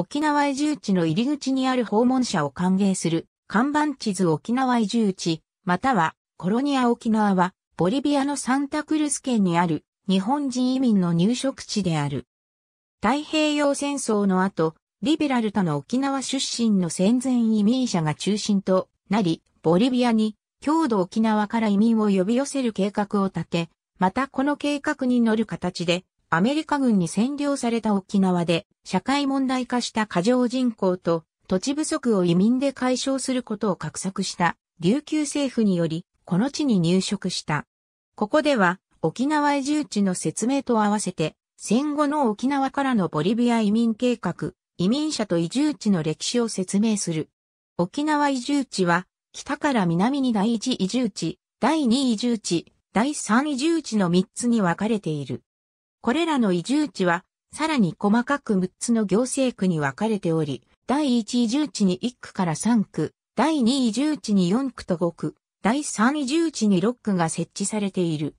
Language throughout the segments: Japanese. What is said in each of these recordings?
沖縄移住地の入り口にある訪問者を歓迎する、看板地図沖縄移住地、または、コロニア沖縄は、ボリビアのサンタクルス県にある、日本人移民の入植地である。太平洋戦争の後、リベラルタの沖縄出身の戦前移民者が中心となり、ボリビアに、郷土沖縄から移民を呼び寄せる計画を立て、またこの計画に乗る形で、アメリカ軍に占領された沖縄で社会問題化した過剰人口と土地不足を移民で解消することを画策した琉球政府によりこの地に入植した。ここでは沖縄移住地の説明と合わせて戦後の沖縄からのボリビア移民計画、移民者と移住地の歴史を説明する。沖縄移住地は北から南に第一移住地、第二移住地、第三移住地の3つに分かれている。これらの移住地は、さらに細かく6つの行政区に分かれており、第1移住地に1区から3区、第2移住地に4区と5区、第3移住地に6区が設置されている。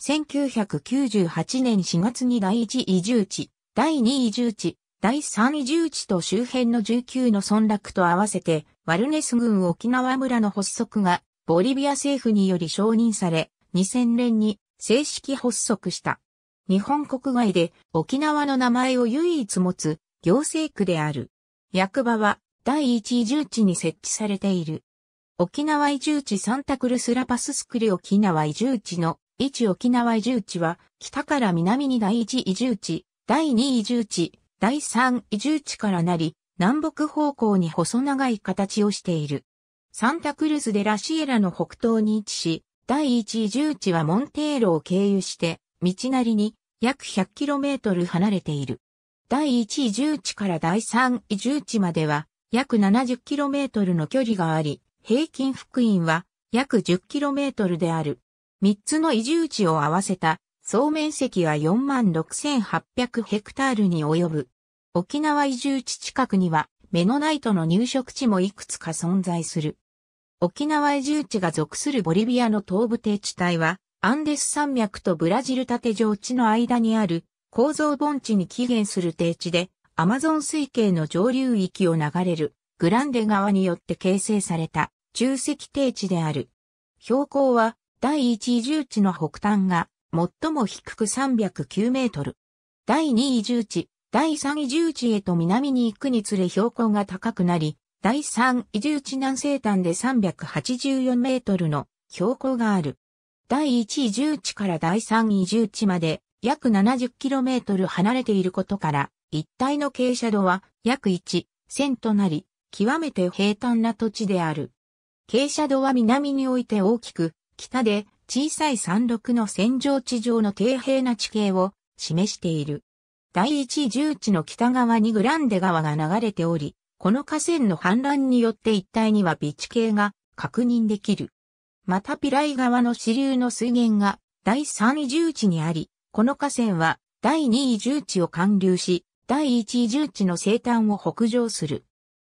1998年4月に第1移住地、第2移住地、第3移住地と周辺の19の村落と合わせて、ワルネス郡沖縄村の発足が、ボリビア政府により承認され、2000年に正式発足した。日本国外で沖縄の名前を唯一持つ行政区である。役場は第一移住地に設置されている。沖縄移住地サンタクルスラパススクリ沖縄移住地の位置沖縄移住地は北から南に第一移住地、第二移住地、第三移住地からなり、南北方向に細長い形をしている。サンタクルス・でラ・シエラの北東に位置し、第一移住地はモンテーロを経由して、道なりに約 100km 離れている。第1位重地から第3位重地までは約 70km の距離があり、平均福音は約 10km である。3つの移住地を合わせた総面積は46,800ヘクタールに及ぶ。沖縄移住地近くにはメノナイトの入植地もいくつか存在する。沖縄移住地が属するボリビアの東部低地帯はアンデス山脈とブラジル縦上地の間にある構造盆地に起源する低地で、アマゾン水系の上流域を流れるグランデ川によって形成された中石低地である。標高は第1移住地の北端が最も低く309メートル。第2移住地、第3移住地へと南に行くにつれ標高が高くなり、第3移住地南西端で384メートルの標高がある。第1位重地から第3位重地まで約 70km 離れていることから、一帯の傾斜度は約1、1000となり、極めて平坦な土地である。傾斜度は南において大きく、北で小さい山麓の戦場地上の底平な地形を示している。第一重地の北側にグランデ川が流れており、この河川の氾濫によって一帯には備地形が確認できる。またピライ川の支流の水源が第3位重地にあり、この河川は第2位重地を貫流し、第1位重地の西端を北上する。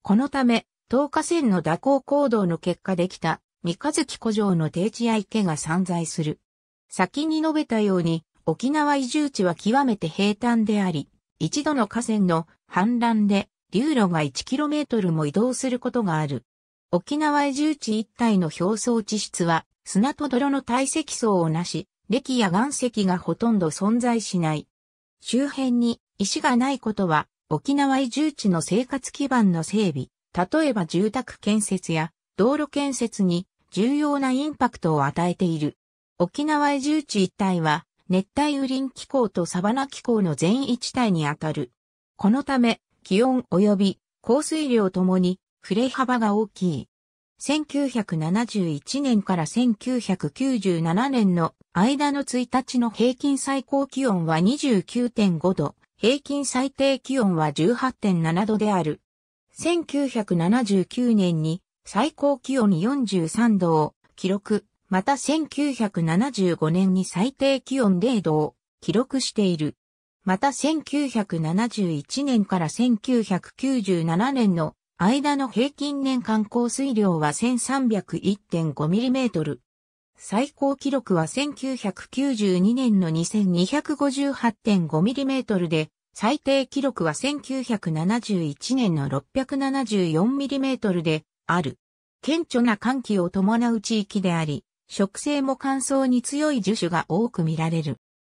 このため、東河川の蛇行行動の結果できた三日月古城の定地や池が散在する。先に述べたように、沖縄移住地は極めて平坦であり、一度の河川の氾濫で流路が 1km も移動することがある。沖縄移住地一帯の表層地質は、砂と泥の堆積層をなし、歴や岩石がほとんど存在しない。周辺に石がないことは、沖縄移住地の生活基盤の整備、例えば住宅建設や道路建設に重要なインパクトを与えている。沖縄移住地一帯は、熱帯雨林気候とサバナ気候の全一帯にあたる。このため、気温及び降水量ともに振れ幅が大きい。1971年から1997年の間の1日の平均最高気温は29.5度、平均最低気温は18.7度である。1979年に最高気温43度を記録、また1975年に最低気温0度を記録している。また1971年から1997年の間の平均年間降水量は 1301.5mm。最高記録は1992年の 2258.5mm で、最低記録は1971年の 674mm である。顕著な寒気を伴う地域であり、植生も乾燥に強い樹種が多く見られる。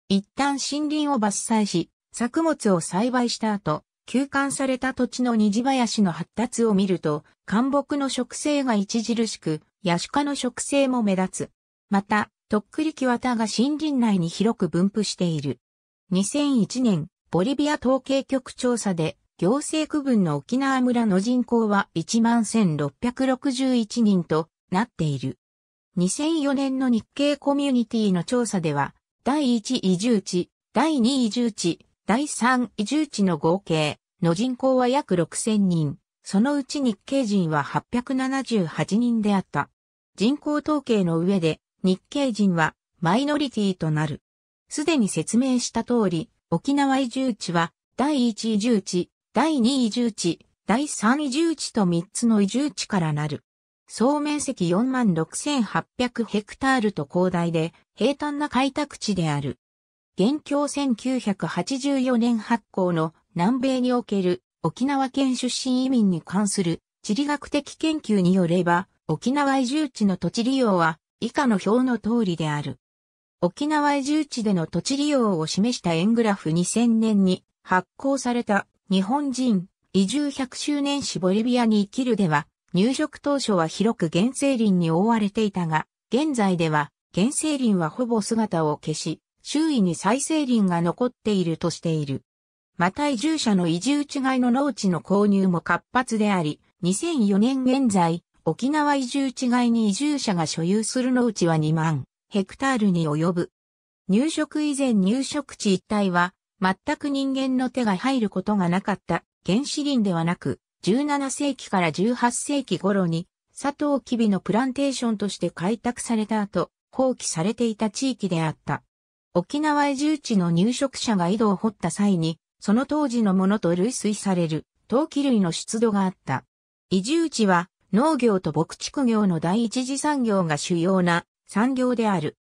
一旦森林を伐採し、作物を栽培した後、休館された土地の虹林の発達を見ると、灌木の植生が著しく、ヤシ科の植生も目立つ。また、とっくりきわたが森林内に広く分布している。2001年、ボリビア統計局調査で、行政区分の沖縄村の人口は11,661人となっている。2004年の日系コミュニティの調査では、第1移住地、第2移住地、第3移住地の合計の人口は約6000人、そのうち日系人は878人であった。人口統計の上で日系人はマイノリティとなる。すでに説明した通り、沖縄移住地は第1移住地、第2移住地、第3移住地と3つの移住地からなる。総面積46,800ヘクタールと広大で平坦な開拓地である。現況1984年発行の南米における沖縄県出身移民に関する地理学的研究によれば、沖縄移住地の土地利用は以下の表の通りである。沖縄移住地での土地利用を示した円グラフ2000年に発行された日本人移住100周年史ボリビアに生きるでは入植当初は広く原生林に覆われていたが、現在では原生林はほぼ姿を消し、周囲に再生林が残っているとしている。また移住者の移住地外の農地の購入も活発であり、2004年現在、沖縄移住地外に移住者が所有する農地は2万ヘクタールに及ぶ。入植以前入植地一帯は、全く人間の手が入ることがなかった原始林ではなく、17世紀から18世紀頃に、佐藤キビのプランテーションとして開拓された後、放棄されていた地域であった。沖縄移住地の入植者が井戸を掘った際に、その当時のものと類推される陶器類の出土があった。移住地は農業と牧畜業の第一次産業が主要な産業である。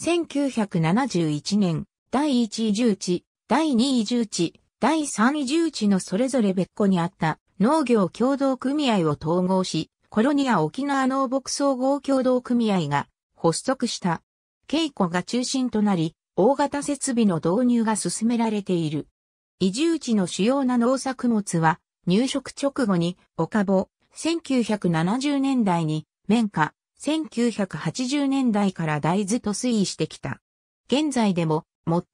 1971年、第一移住地、第二移住地、第三移住地のそれぞれ別個にあった農業共同組合を統合し、コロニア沖縄農牧総合共同組合が発足した。稽古が中心となり、大型設備の導入が進められている。移住地の主要な農作物は、入植直後に、おかぼ、1970年代に、綿花、1980年代から大豆と推移してきた。現在でも、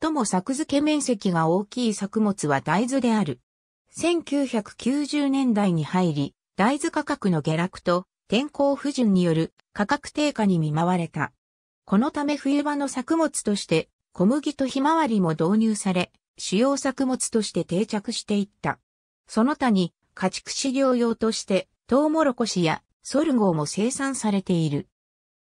最も作付け面積が大きい作物は大豆である。1990年代に入り、大豆価格の下落と天候不順による価格低下に見舞われた。このため冬場の作物として小麦とひまわりも導入され、主要作物として定着していった。その他に家畜飼料用としてトウモロコシやソルゴーも生産されている。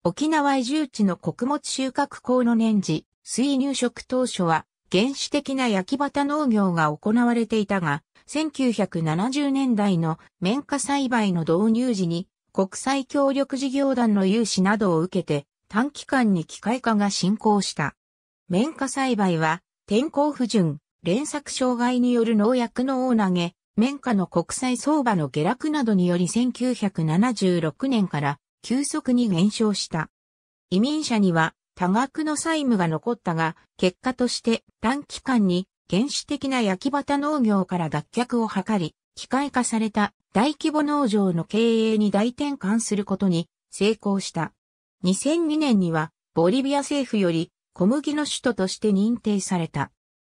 沖縄移住地の穀物収穫校の年次、水入食当初は原始的な焼き畑農業が行われていたが、1970年代の綿花栽培の導入時に国際協力事業団の融資などを受けて短期間に機械化が進行した。綿花栽培は天候不順、連作障害による農薬の大投げ、綿花の国際相場の下落などにより1976年から急速に減少した。移民者には多額の債務が残ったが、結果として短期間に原始的な焼き畑農業から脱却を図り、機械化された大規模農場の経営に大転換することに成功した。2002年にはボリビア政府より小麦の首都として認定された。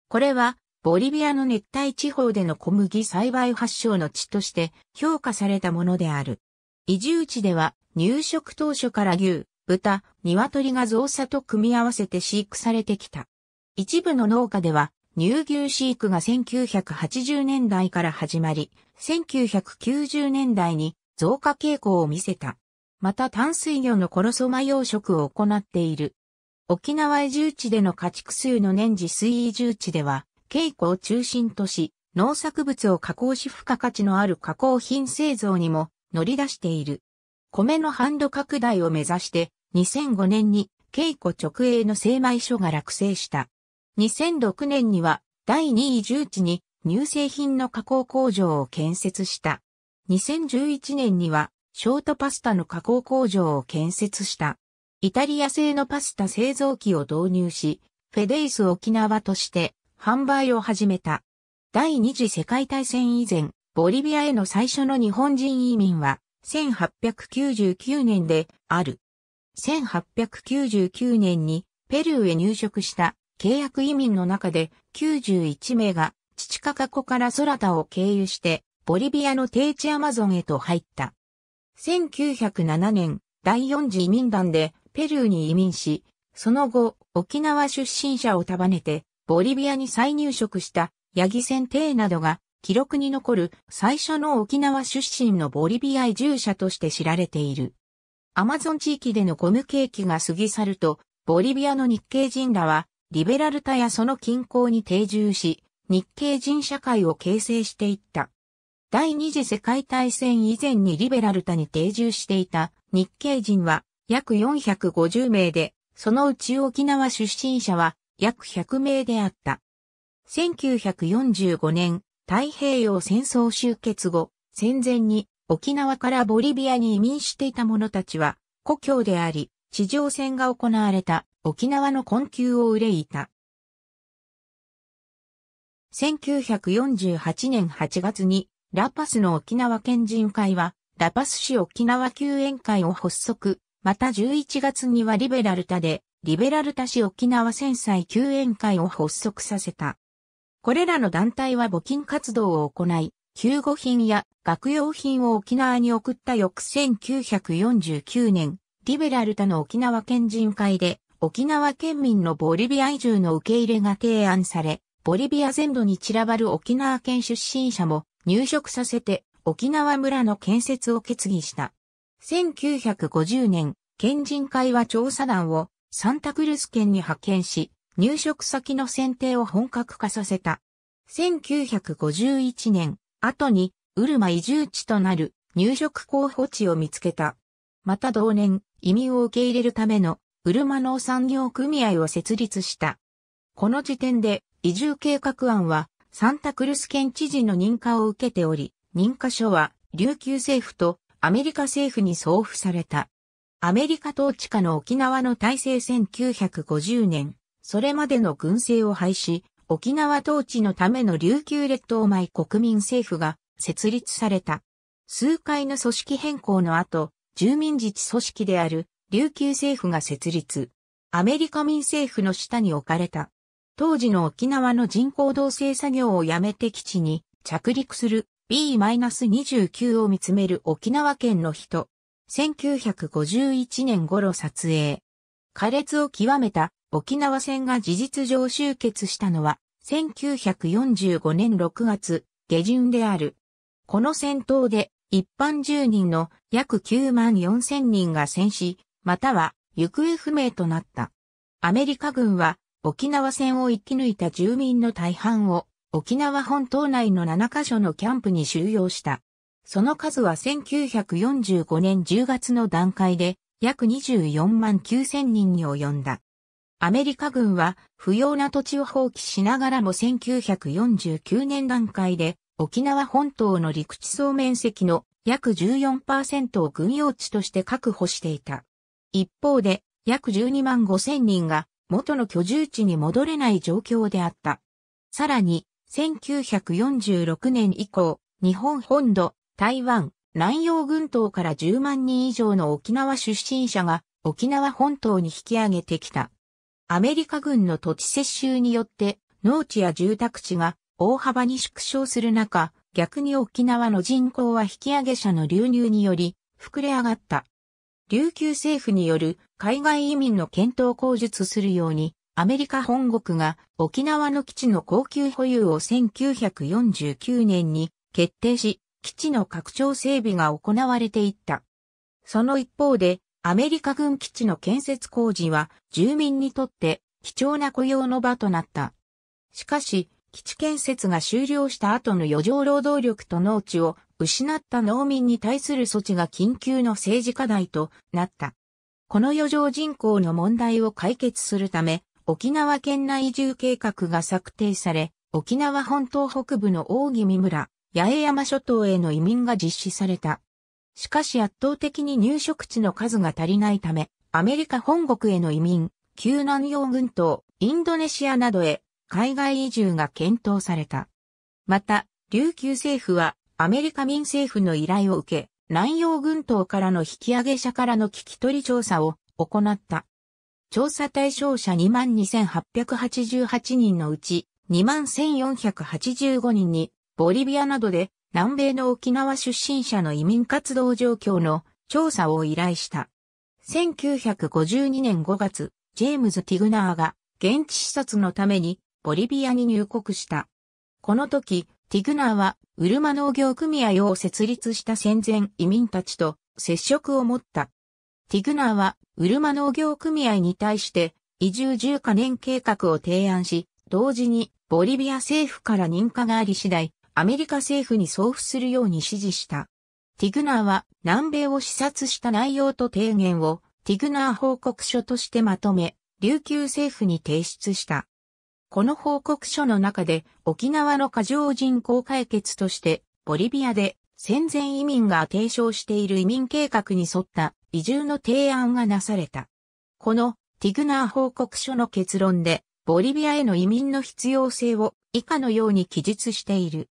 これは、ボリビアの熱帯地方での小麦栽培発祥の地として評価されたものである。移住地では入植当初から牛、豚、鶏が増作と組み合わせて飼育されてきた。一部の農家では乳牛飼育が1980年代から始まり、1990年代に増加傾向を見せた。また淡水魚のコロソマ養殖を行っている。沖縄移住地での家畜数の年次水移住地では、稽古を中心とし、農作物を加工し付加価値のある加工品製造にも乗り出している。米の販路拡大を目指して2005年に稽古直営の精米所が落成した。2006年には第2位住地に乳製品の加工工場を建設した。2011年にはショートパスタの加工工場を建設した。イタリア製のパスタ製造機を導入し、フェデイス沖縄として販売を始めた。第二次世界大戦以前、ボリビアへの最初の日本人移民は1899年である。1899年にペルーへ入植した契約移民の中で91名が父カカ湖からソラタを経由してボリビアの低地アマゾンへと入った。1907年第4次移民団でペルーに移民し、その後、沖縄出身者を束ねて、ボリビアに再入植した八木選定などが、記録に残る最初の沖縄出身のボリビア移住者として知られている。アマゾン地域でのゴム景気が過ぎ去ると、ボリビアの日系人らは、リベラルタやその近郊に定住し、日系人社会を形成していった。第二次世界大戦以前にリベラルタに定住していた日系人は約450名で、そのうち沖縄出身者は約100名であった。1945年、太平洋戦争終結後、戦前に沖縄からボリビアに移民していた者たちは、故郷であり、地上戦が行われた沖縄の困窮を憂いた。1948年8月に、ラパスの沖縄県人会は、ラパス市沖縄救援会を発足、また11月にはリベラルタで、リベラルタ市沖縄戦災救援会を発足させた。これらの団体は募金活動を行い、救護品や学用品を沖縄に送った翌1949年、リベラルタの沖縄県人会で、沖縄県民のボリビア移住の受け入れが提案され、ボリビア全土に散らばる沖縄県出身者も入植させて沖縄村の建設を決議した。1950年、県人会は調査団をサンタクルス県に派遣し、入植先の選定を本格化させた。1951年、後に、ウルマ移住地となる入植候補地を見つけた。また同年、移民を受け入れるためのウルマ農産業組合を設立した。この時点で移住計画案はサンタクルス県知事の認可を受けており、認可書は琉球政府とアメリカ政府に送付された。アメリカ統治下の沖縄の体制1950年、それまでの軍政を廃止、沖縄統治のための琉球列島前国民政府が設立された。数回の組織変更の後、住民自治組織である琉球政府が設立。アメリカ民政府の下に置かれた。当時の沖縄の人口動性作業をやめて基地に着陸する B-29 を見つめる沖縄県の人。1951年頃撮影。苛烈を極めた沖縄戦が事実上終結したのは1945年6月下旬である。この戦闘で一般住人の約9万4千人が戦死、または行方不明となった。アメリカ軍は沖縄戦を生き抜いた住民の大半を沖縄本島内の7カ所のキャンプに収容した。その数は1945年10月の段階で約24万9000人に及んだ。アメリカ軍は不要な土地を放棄しながらも1949年段階で沖縄本島の陸地総面積の約14%を軍用地として確保していた。一方で約12万5千人が元の居住地に戻れない状況であった。さらに1946年以降、日本本土、台湾、南洋群島から10万人以上の沖縄出身者が沖縄本島に引き上げてきた。アメリカ軍の土地接収によって農地や住宅地が大幅に縮小する中、逆に沖縄の人口は引き上げ者の流入により膨れ上がった。琉球政府による海外移民の検討を口述するようにアメリカ本国が沖縄の基地の高級保有を1949年に決定し、基地の拡張整備が行われていった。その一方で、アメリカ軍基地の建設工事は住民にとって貴重な雇用の場となった。しかし、基地建設が終了した後の余剰労働力と農地を失った農民に対する措置が緊急の政治課題となった。この余剰人口の問題を解決するため、沖縄県内移住計画が策定され、沖縄本島北部の大宜味村、八重山諸島への移民が実施された。しかし圧倒的に入植地の数が足りないため、アメリカ本国への移民、旧南洋群島、インドネシアなどへ、海外移住が検討された。また、琉球政府は、アメリカ民政府の依頼を受け、南洋群島からの引き上げ者からの聞き取り調査を行った。調査対象者22,888人のうち21,485人に、ボリビアなどで南米の沖縄出身者の移民活動状況の調査を依頼した。1952年5月、ジェームズ・ティグナーが現地視察のためにボリビアに入国した。この時、ティグナーはウルマ農業組合を設立した戦前移民たちと接触を持った。ティグナーは、ウルマ農業組合に対して、移住10カ年計画を提案し、同時に、ボリビア政府から認可があり次第、アメリカ政府に送付するように指示した。ティグナーは、南米を視察した内容と提言を、ティグナー報告書としてまとめ、琉球政府に提出した。この報告書の中で、沖縄の過剰人口解決として、ボリビアで戦前移民が提唱している移民計画に沿った移住の提案がなされた。このティグナー報告書の結論で、ボリビアへの移民の必要性を以下のように記述している。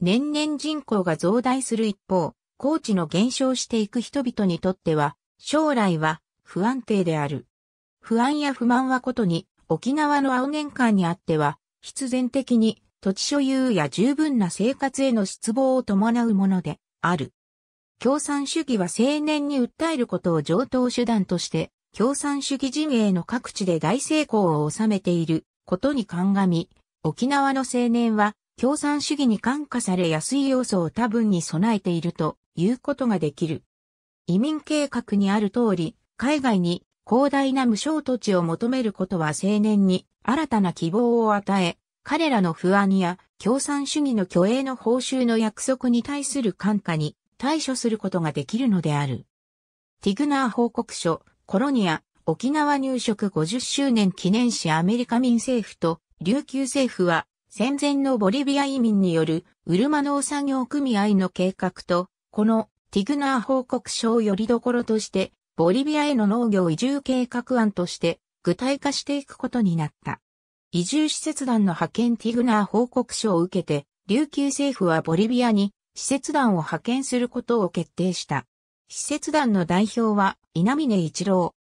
年々人口が増大する一方、高地の減少していく人々にとっては、将来は不安定である。不安や不満はことに、沖縄の青年間にあっては、必然的に土地所有や十分な生活への失望を伴うものである。共産主義は青年に訴えることを上等手段として、共産主義陣営の各地で大成功を収めていることに鑑み、沖縄の青年は共産主義に感化されやすい要素を多分に備えているということができる。移民計画にある通り、海外に広大な無償土地を求めることは青年に新たな希望を与え、彼らの不安や共産主義の虚栄の報酬の約束に対する感化に対処することができるのである。ティグナー報告書、コロニア、沖縄入植50周年記念誌アメリカ民政府と琉球政府は戦前のボリビア移民によるウルマ農作業組合の計画と、このティグナー報告書をよりどころとして、ボリビアへの農業移住計画案として具体化していくことになった。移住施設団の派遣ティグナー報告書を受けて、琉球政府はボリビアに施設団を派遣することを決定した。施設団の代表は稲峰一郎。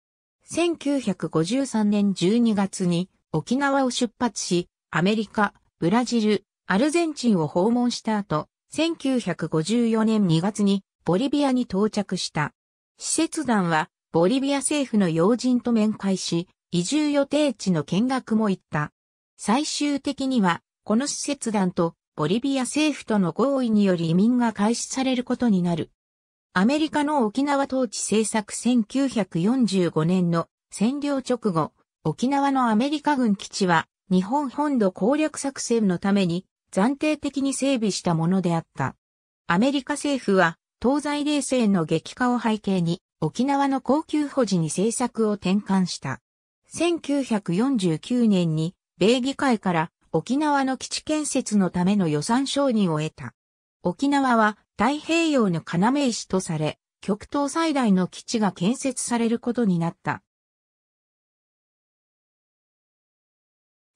1953年12月に沖縄を出発し、アメリカ、ブラジル、アルゼンチンを訪問した後、1954年2月にボリビアに到着した。施設団はボリビア政府の要人と面会し、移住予定地の見学も行った。最終的には、この施設団とボリビア政府との合意により移民が開始されることになる。アメリカの沖縄統治政策1945年の占領直後、沖縄のアメリカ軍基地は日本本土攻略作戦のために暫定的に整備したものであった。アメリカ政府は東西冷戦の激化を背景に沖縄の高級保持に政策を転換した。1949年に米議会から沖縄の基地建設のための予算承認を得た。沖縄は太平洋の要石とされ、極東最大の基地が建設されることになった。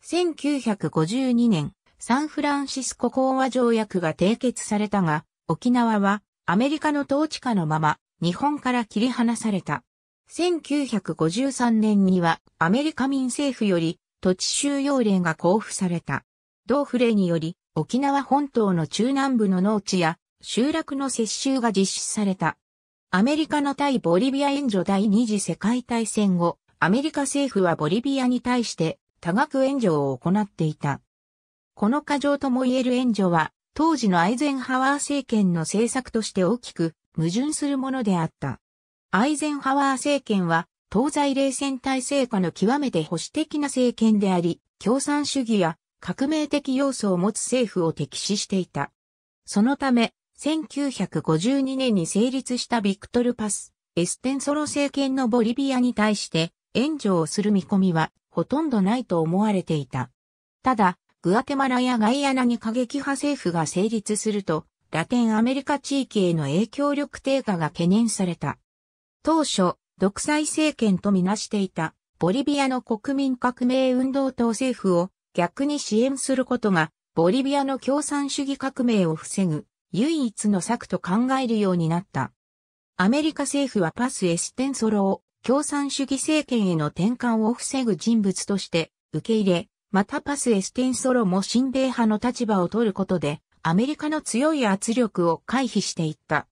1952年、サンフランシスコ講和条約が締結されたが、沖縄はアメリカの統治下のまま日本から切り離された。1953年にはアメリカ民政府より土地収容令が交付された。同府令により、沖縄本島の中南部の農地や集落の接収が実施された。アメリカの対ボリビア援助第二次世界大戦後、アメリカ政府はボリビアに対して多額援助を行っていた。この過剰とも言える援助は、当時のアイゼンハワー政権の政策として大きく矛盾するものであった。アイゼンハワー政権は東西冷戦体制下の極めて保守的な政権であり、共産主義や革命的要素を持つ政府を敵視していた。そのため、1952年に成立したビクトルパス、エステンソロ政権のボリビアに対して援助をする見込みはほとんどないと思われていた。ただ、グアテマラやガイアナに過激派政府が成立すると、ラテンアメリカ地域への影響力低下が懸念された。当初、独裁政権とみなしていたボリビアの国民革命運動党政府を逆に支援することがボリビアの共産主義革命を防ぐ唯一の策と考えるようになった。アメリカ政府はパス・エステンソロを共産主義政権への転換を防ぐ人物として受け入れ、またパス・エステンソロも親米派の立場を取ることでアメリカの強い圧力を回避していった。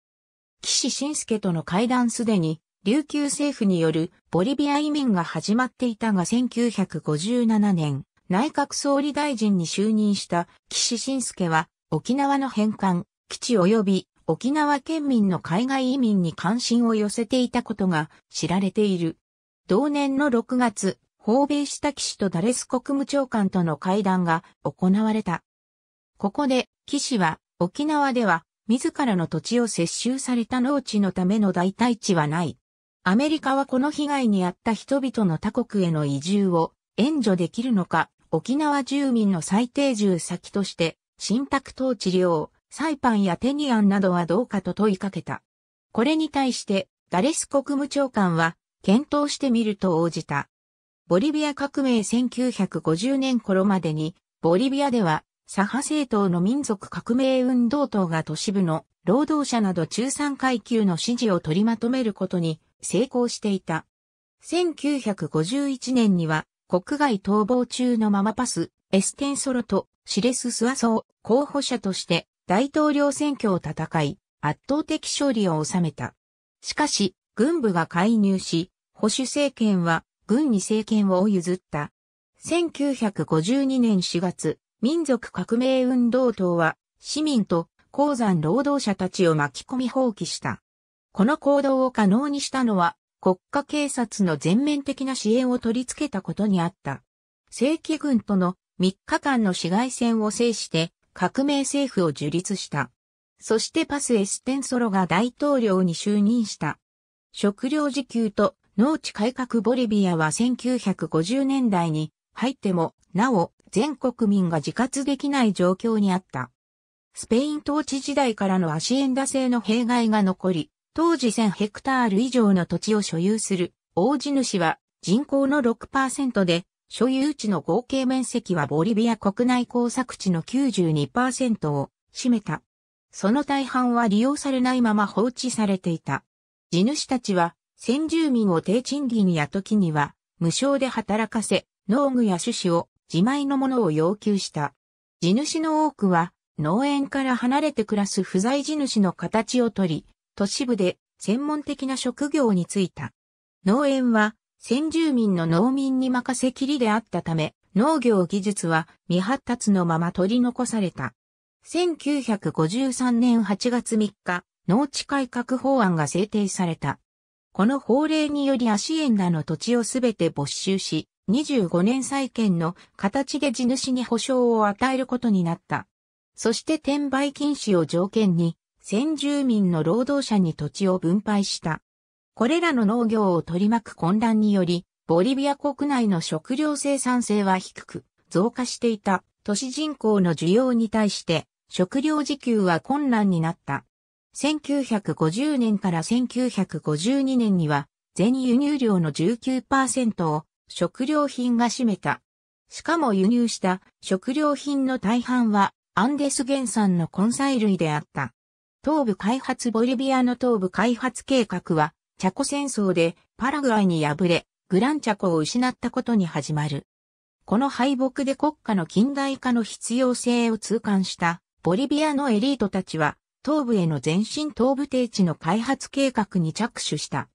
岸信介との会談すでに琉球政府によるボリビア移民が始まっていたが1957年、内閣総理大臣に就任した岸信介は沖縄の返還、基地及び沖縄県民の海外移民に関心を寄せていたことが知られている。同年の6月、訪米した岸とダレス国務長官との会談が行われた。ここで岸は沖縄では自らの土地を接収された農地のための代替地はない。アメリカはこの被害に遭った人々の他国への移住を援助できるのか、沖縄住民の最低住先として、新宅等治療、サイパンやテニアンなどはどうかと問いかけた。これに対して、ガレス国務長官は、検討してみると応じた。ボリビア革命1950年頃までに、ボリビアでは、左派政党の民族革命運動党が都市部の労働者など中産階級の支持を取りまとめることに成功していた。1951年には国外逃亡中のママパス、エステンソロとシレス・スワソを候補者として大統領選挙を戦い、圧倒的勝利を収めた。しかし、軍部が介入し、保守政権は軍に政権を譲った。1952年4月、民族革命運動党は市民と鉱山労働者たちを巻き込み放棄した。この行動を可能にしたのは、国家警察の全面的な支援を取り付けたことにあった。正規軍との3日間の市街戦を制して革命政府を樹立した。そしてパスエステンソロが大統領に就任した。食料自給と農地改革ボリビアは1950年代に入っても、なお全国民が自活できない状況にあった。スペイン統治時代からのアシエンダ制の弊害が残り、当時1000ヘクタール以上の土地を所有する大地主は人口の6%で、所有地の合計面積はボリビア国内工作地の92%を占めた。その大半は利用されないまま放置されていた。地主たちは先住民を低賃金や時には無償で働かせ、農具や種子を自前のものを要求した。地主の多くは農園から離れて暮らす不在地主の形をとり、都市部で専門的な職業に就いた。農園は先住民の農民に任せきりであったため、農業技術は未発達のまま取り残された。1953年8月3日、農地改革法案が制定された。この法令により足園らの土地をすべて没収し、25年再建の形で地主に保証を与えることになった。そして転売禁止を条件に、先住民の労働者に土地を分配した。これらの農業を取り巻く混乱により、ボリビア国内の食料生産性は低く、増加していた都市人口の需要に対して、食料自給は困難になった。1950年から1952年には、全輸入量の19%を食料品が占めた。しかも輸入した食料品の大半はアンデス原産の根菜類であった。東部開発ボリビアの東部開発計画は、チャコ戦争でパラグアイに敗れ、グランチャコを失ったことに始まる。この敗北で国家の近代化の必要性を痛感したボリビアのエリートたちは、東部への前進東部低地の開発計画に着手した。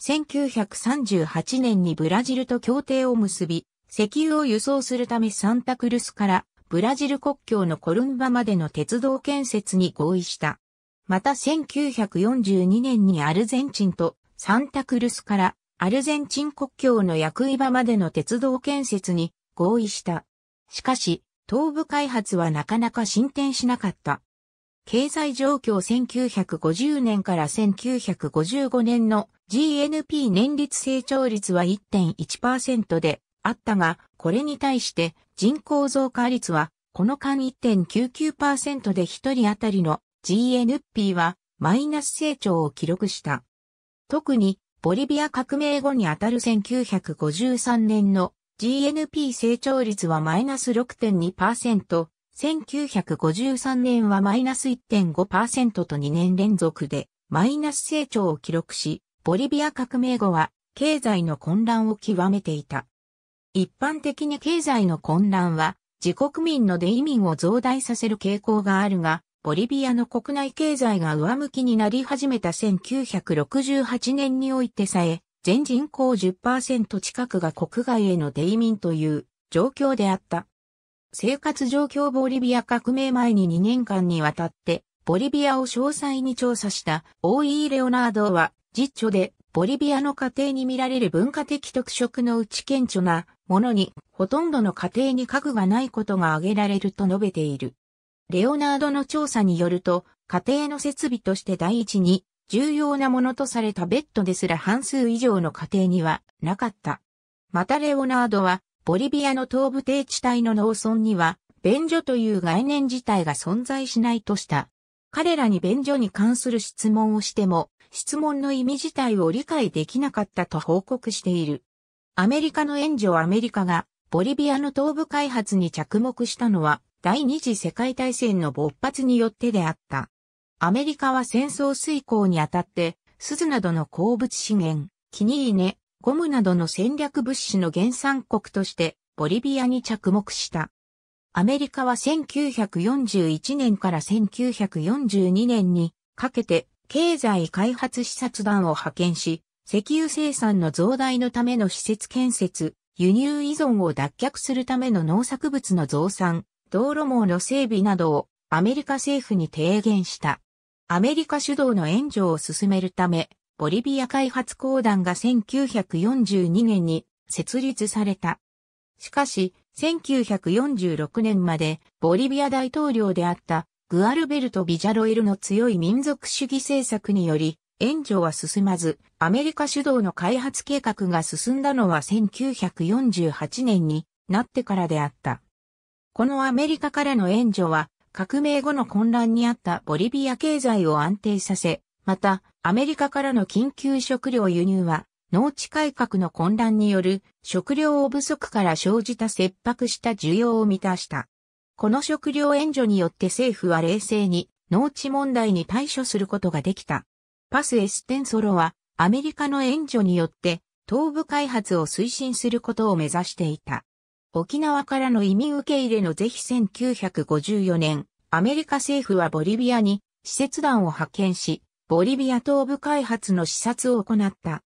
1938年にブラジルと協定を結び、石油を輸送するためサンタクルスからブラジル国境のコルンバまでの鉄道建設に合意した。また1942年にアルゼンチンとサンタクルスからアルゼンチン国境の役場までの鉄道建設に合意した。しかし、東部開発はなかなか進展しなかった。経済状況1950年から1955年の GNP 年率成長率は1.1%であったが、これに対して人口増加率はこの間1.99%で1人当たりの GNP はマイナス成長を記録した。特にボリビア革命後にあたる1953年の GNP 成長率はマイナス6.2%、1953年はマイナス1.5%と2年連続でマイナス成長を記録し、ボリビア革命後は経済の混乱を極めていた。一般的に経済の混乱は自国民の出移民を増大させる傾向があるが、ボリビアの国内経済が上向きになり始めた1968年においてさえ、全人口10%近くが国外への出移民という状況であった。生活状況ボリビア革命前に2年間にわたって、ボリビアを詳細に調査したオ e イー・レオナードは、実著で、ボリビアの家庭に見られる文化的特色のうち顕著なものに、ほとんどの家庭に核がないことが挙げられると述べている。レオナードの調査によると、家庭の設備として第一に、重要なものとされたベッドですら半数以上の家庭にはなかった。またレオナードは、ボリビアの東部低地帯の農村には、便所という概念自体が存在しないとした。彼らに便所に関する質問をしても、質問の意味自体を理解できなかったと報告している。アメリカの援助アメリカが、ボリビアの東部開発に着目したのは、第二次世界大戦の勃発によってであった。アメリカは戦争遂行にあたって、鈴などの鉱物資源、キニーネ、ゴムなどの戦略物資の原産国として、ボリビアに着目した。アメリカは1941年から1942年にかけて経済開発視察団を派遣し、石油生産の増大のための施設建設、輸入依存を脱却するための農作物の増産、道路網の整備などをアメリカ政府に提言した。アメリカ主導の援助を進めるため、ボリビア開発公団が1942年に設立された。しかし、1946年までボリビア大統領であったグアルベルト・ビジャロエルの強い民族主義政策により援助は進まず、アメリカ主導の開発計画が進んだのは1948年になってからであった。このアメリカからの援助は、革命後の混乱にあったボリビア経済を安定させ、また、アメリカからの緊急食料輸入は、農地改革の混乱による食料不足から生じた切迫した需要を満たした。この食料援助によって政府は冷静に農地問題に対処することができた。パス・エステンソロはアメリカの援助によって東部開発を推進することを目指していた。沖縄からの移民受け入れの是非1954年、アメリカ政府はボリビアに施設団を派遣し、ボリビア東部開発の視察を行った。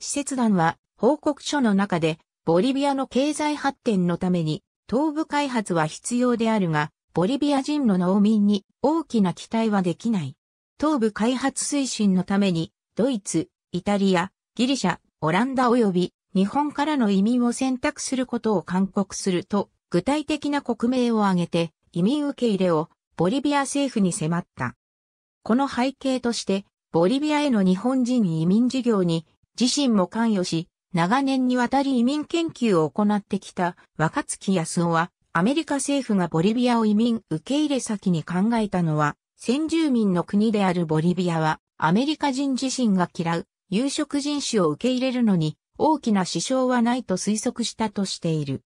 施設団は報告書の中で、ボリビアの経済発展のために東部開発は必要であるが、ボリビア人の農民に大きな期待はできない。東部開発推進のために、ドイツ、イタリア、ギリシャ、オランダ及び日本からの移民を選択することを勧告すると、具体的な国名を挙げて移民受け入れをボリビア政府に迫った。この背景として、ボリビアへの日本人移民事業に自身も関与し、長年にわたり移民研究を行ってきた若月康夫は、アメリカ政府がボリビアを移民受け入れ先に考えたのは、先住民の国であるボリビアは、アメリカ人自身が嫌う、有色人種を受け入れるのに大きな支障はないと推測したとしている。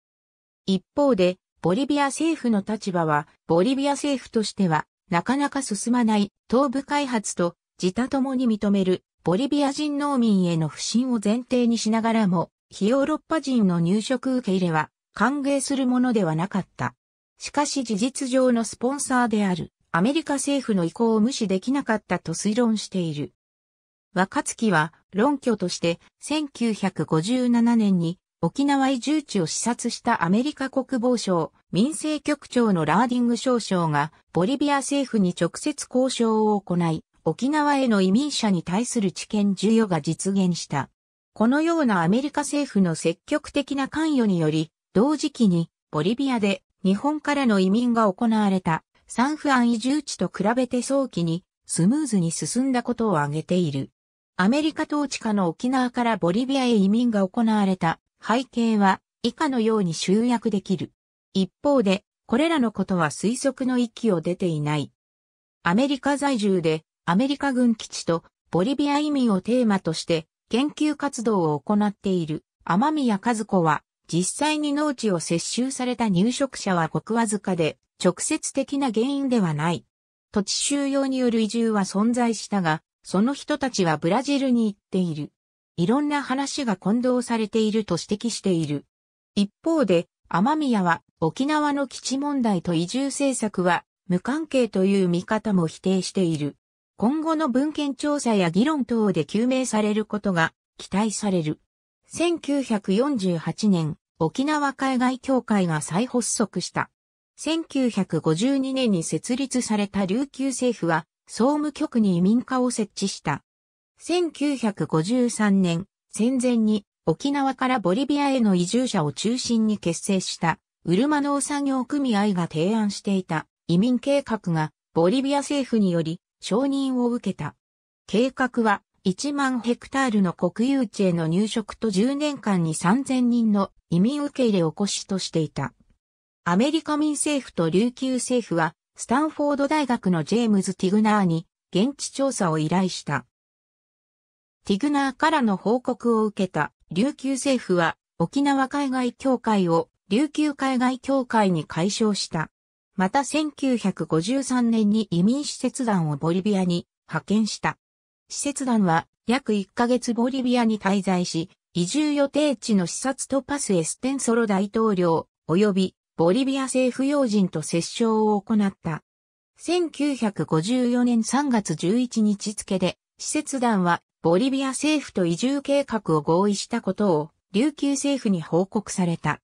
一方で、ボリビア政府の立場は、ボリビア政府としては、なかなか進まない東部開発と自他ともに認めるボリビア人農民への不信を前提にしながらも、非ヨーロッパ人の入植受け入れは歓迎するものではなかった。しかし事実上のスポンサーであるアメリカ政府の意向を無視できなかったと推論している。若月は論拠として1957年に沖縄移住地を視察したアメリカ国防省民政局長のラーディング少将がボリビア政府に直接交渉を行い沖縄への移民者に対する知見授与が実現した。このようなアメリカ政府の積極的な関与により同時期にボリビアで日本からの移民が行われたサンフアン移住地と比べて早期にスムーズに進んだことを挙げている。アメリカ統治下の沖縄からボリビアへ移民が行われた背景は以下のように集約できる。一方で、これらのことは推測の域を出ていない。アメリカ在住でアメリカ軍基地とボリビア移民をテーマとして研究活動を行っている天宮和子は実際に農地を接収された入植者はごくわずかで直接的な原因ではない。土地収容による移住は存在したが、その人たちはブラジルに行っている。いろんな話が混同されていると指摘している。一方で、天宮は沖縄の基地問題と移住政策は無関係という見方も否定している。今後の文献調査や議論等で究明されることが期待される。1948年、沖縄海外協会が再発足した。1952年に設立された琉球政府は、総務局に移民課を設置した。1953年、戦前に沖縄からボリビアへの移住者を中心に結成した、ウルマ農作業組合が提案していた移民計画がボリビア政府により承認を受けた。計画は1万ヘクタールの国有地への入植と10年間に3000人の移民受け入れを起こしとしていた。アメリカ民政府と琉球政府はスタンフォード大学のジェームズ・ティグナーに現地調査を依頼した。ティグナーからの報告を受けた琉球政府は沖縄海外協会を琉球海外協会に解消した。また1953年に移民施設団をボリビアに派遣した。使節団は約1ヶ月ボリビアに滞在し、移住予定地の視察とパスエステンソロ大統領及びボリビア政府要人と折衝を行った。1954年3月11日付で、施設団はボリビア政府と移住計画を合意したことを琉球政府に報告された。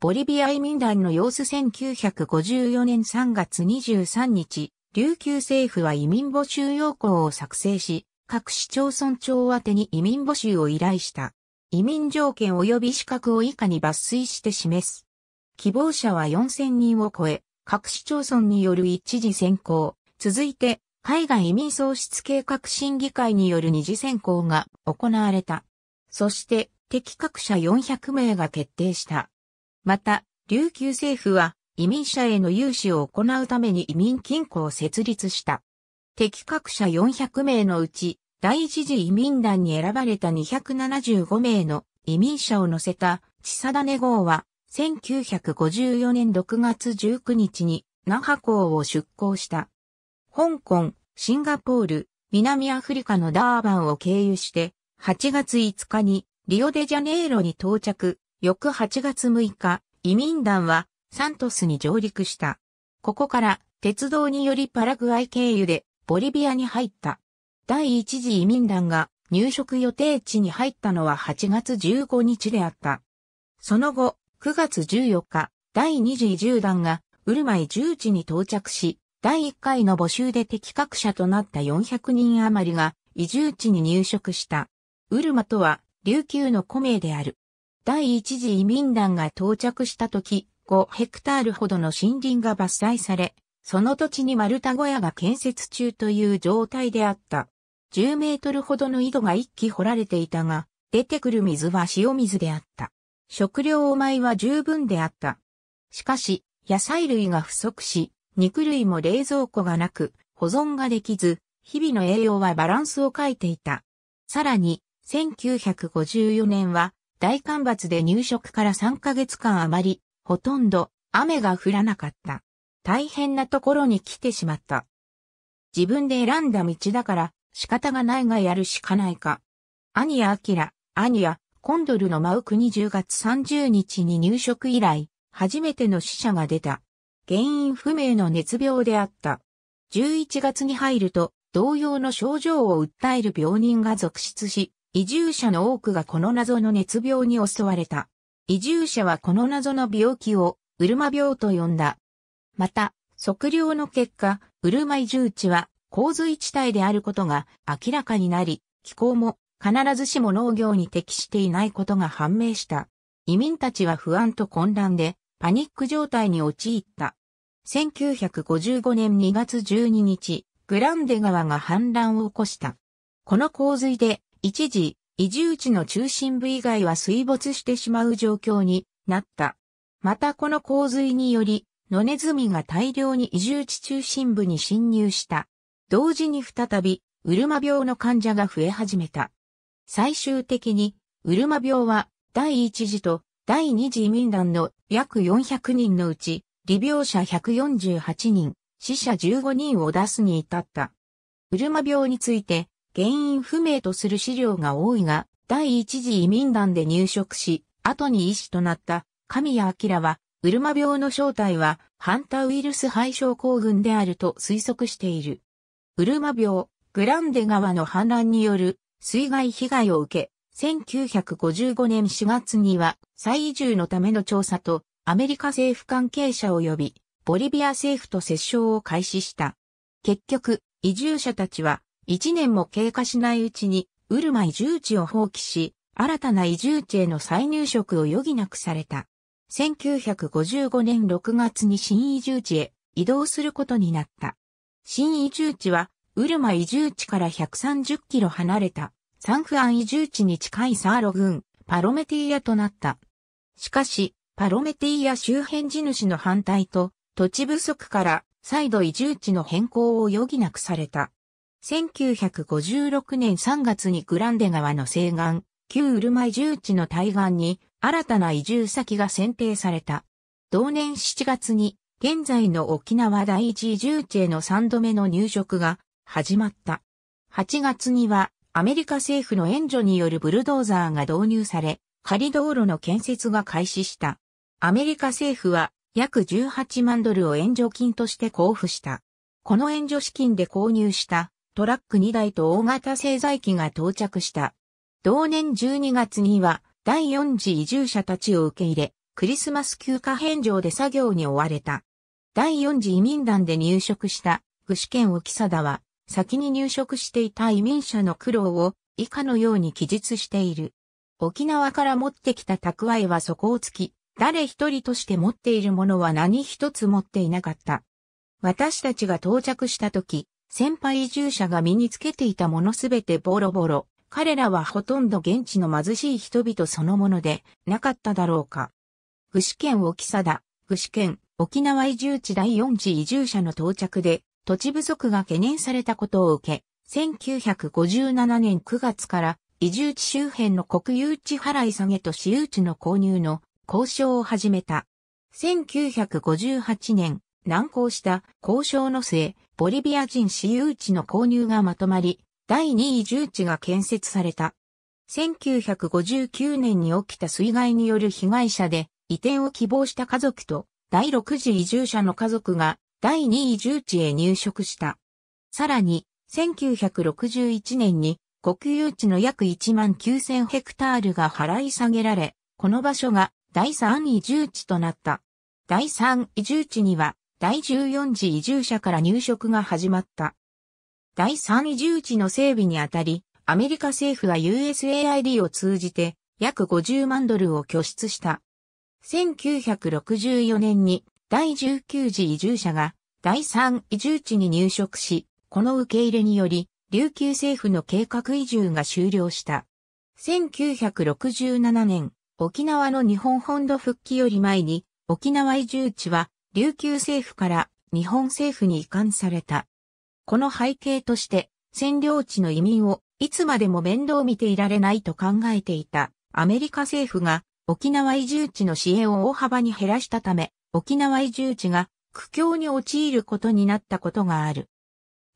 ボリビア移民団の様子1954年3月23日、琉球政府は移民募集要項を作成し、各市町村長宛に移民募集を依頼した。移民条件及び資格を以下に抜粋して示す。希望者は4000人を超え、各市町村による一時選考、続いて、海外移民創出計画審議会による二次選考が行われた。そして、適格者400名が決定した。また、琉球政府は移民者への融資を行うために移民金庫を設立した。適格者400名のうち、第一次移民団に選ばれた275名の移民者を乗せた、千定号は1954年6月19日に那覇港を出港した。香港、シンガポール、南アフリカのダーバンを経由して、8月5日にリオデジャネイロに到着、翌8月6日、移民団はサントスに上陸した。ここから鉄道によりパラグアイ経由でボリビアに入った。第一次移民団が入植予定地に入ったのは8月15日であった。その後、9月14日、第2次移住団が、ウルマイ1地に到着し、第1回の募集で適格者となった400人余りが、移住地に入植した。ウルマとは、琉球の古名である。第一次移民団が到着した時、5ヘクタールほどの森林が伐採され、その土地に丸太小屋が建設中という状態であった。10メートルほどの井戸が一気掘られていたが、出てくる水は塩水であった。食料お前は十分であった。しかし、野菜類が不足し、肉類も冷蔵庫がなく、保存ができず、日々の栄養はバランスを欠いていた。さらに、1954年は、大干ばつで入植から3ヶ月間余り、ほとんど雨が降らなかった。大変なところに来てしまった。自分で選んだ道だから仕方がないがやるしかないか。兄や明、兄やコンドルのウクに10月30日に入植以来、初めての死者が出た。原因不明の熱病であった。11月に入ると、同様の症状を訴える病人が続出し、移住者の多くがこの謎の熱病に襲われた。移住者はこの謎の病気を、ウルマ病と呼んだ。また、測量の結果、ウルマ移住地は洪水地帯であることが明らかになり、気候も必ずしも農業に適していないことが判明した。移民たちは不安と混乱でパニック状態に陥った。1955年2月12日、グランデ川が氾濫を起こした。この洪水で一時移住地の中心部以外は水没してしまう状況になった。またこの洪水により、野ネズミが大量に移住地中心部に侵入した。同時に再び、ウルマ病の患者が増え始めた。最終的に、ウルマ病は第一次と第二次移民団の約400人のうち、利病者148人、死者15人を出すに至った。ウルマ病について、原因不明とする資料が多いが、第一次移民団で入植し、後に医師となった神谷明は、ウルマ病の正体は、ハンタウイルス肺症候群であると推測している。ウルマ病、グランデ川の氾濫による水害被害を受け、1955年4月には再移住のための調査とアメリカ政府関係者及びボリビア政府と折衝を開始した。結局、移住者たちは1年も経過しないうちにウルマ移住地を放棄し、新たな移住地への再入職を余儀なくされた。1955年6月に新移住地へ移動することになった。新移住地はウルマ移住地から130キロ離れた、サンフアン移住地に近いサーロ郡、パロメティアとなった。しかし、パロメティア周辺地主の反対と、土地不足から再度移住地の変更を余儀なくされた。1956年3月にグランデ川の西岸、旧ウルマ移住地の対岸に新たな移住先が選定された。同年7月に現在の沖縄第一移住地への3度目の入植が始まった。8月にはアメリカ政府の援助によるブルドーザーが導入され、仮道路の建設が開始した。アメリカ政府は約18万ドルを援助金として交付した。この援助資金で購入したトラック2台と大型製材機が到着した。同年12月には第4次移住者たちを受け入れ、クリスマス休暇返上で作業に追われた。第4次移民団で入植した、具志堅沖貞は、先に入植していた移民者の苦労を以下のように記述している。沖縄から持ってきた蓄えは底をつき、誰一人として持っているものは何一つ持っていなかった。私たちが到着した時、先輩移住者が身につけていたものすべてボロボロ。彼らはほとんど現地の貧しい人々そのものでなかっただろうか。具志堅沖貞、具志堅、沖縄移住地第4次移住者の到着で、土地不足が懸念されたことを受け、1957年9月から移住地周辺の国有地払い下げと私有地の購入の交渉を始めた。1958年、難航した交渉の末、ボリビア人私有地の購入がまとまり、第2移住地が建設された。1959年に起きた水害による被害者で移転を希望した家族と第6次移住者の家族が第2位重地へ入植した。さらに、1961年に国有地の約1万9000ヘクタールが払い下げられ、この場所が第3移住地となった。第3移住地には第14次移住者から入植が始まった。第3移住地の整備にあたり、アメリカ政府は USAID を通じて約50万ドルを拠出した。1964年に第19次移住者が第3移住地に入植し、この受け入れにより、琉球政府の計画移住が終了した。1967年、沖縄の日本本土復帰より前に、沖縄移住地は琉球政府から日本政府に移管された。この背景として、占領地の移民をいつまでも面倒見ていられないと考えていたアメリカ政府が沖縄移住地の支援を大幅に減らしたため、沖縄移住地が苦境に陥ることになったことがある。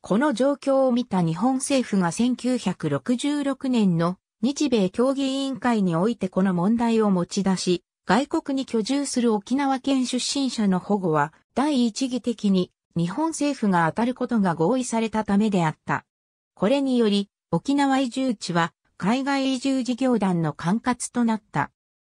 この状況を見た日本政府が1966年の日米協議委員会においてこの問題を持ち出し、外国に居住する沖縄県出身者の保護は第一義的に日本政府が当たることが合意されたためであった。これにより沖縄移住地は海外移住事業団の管轄となった。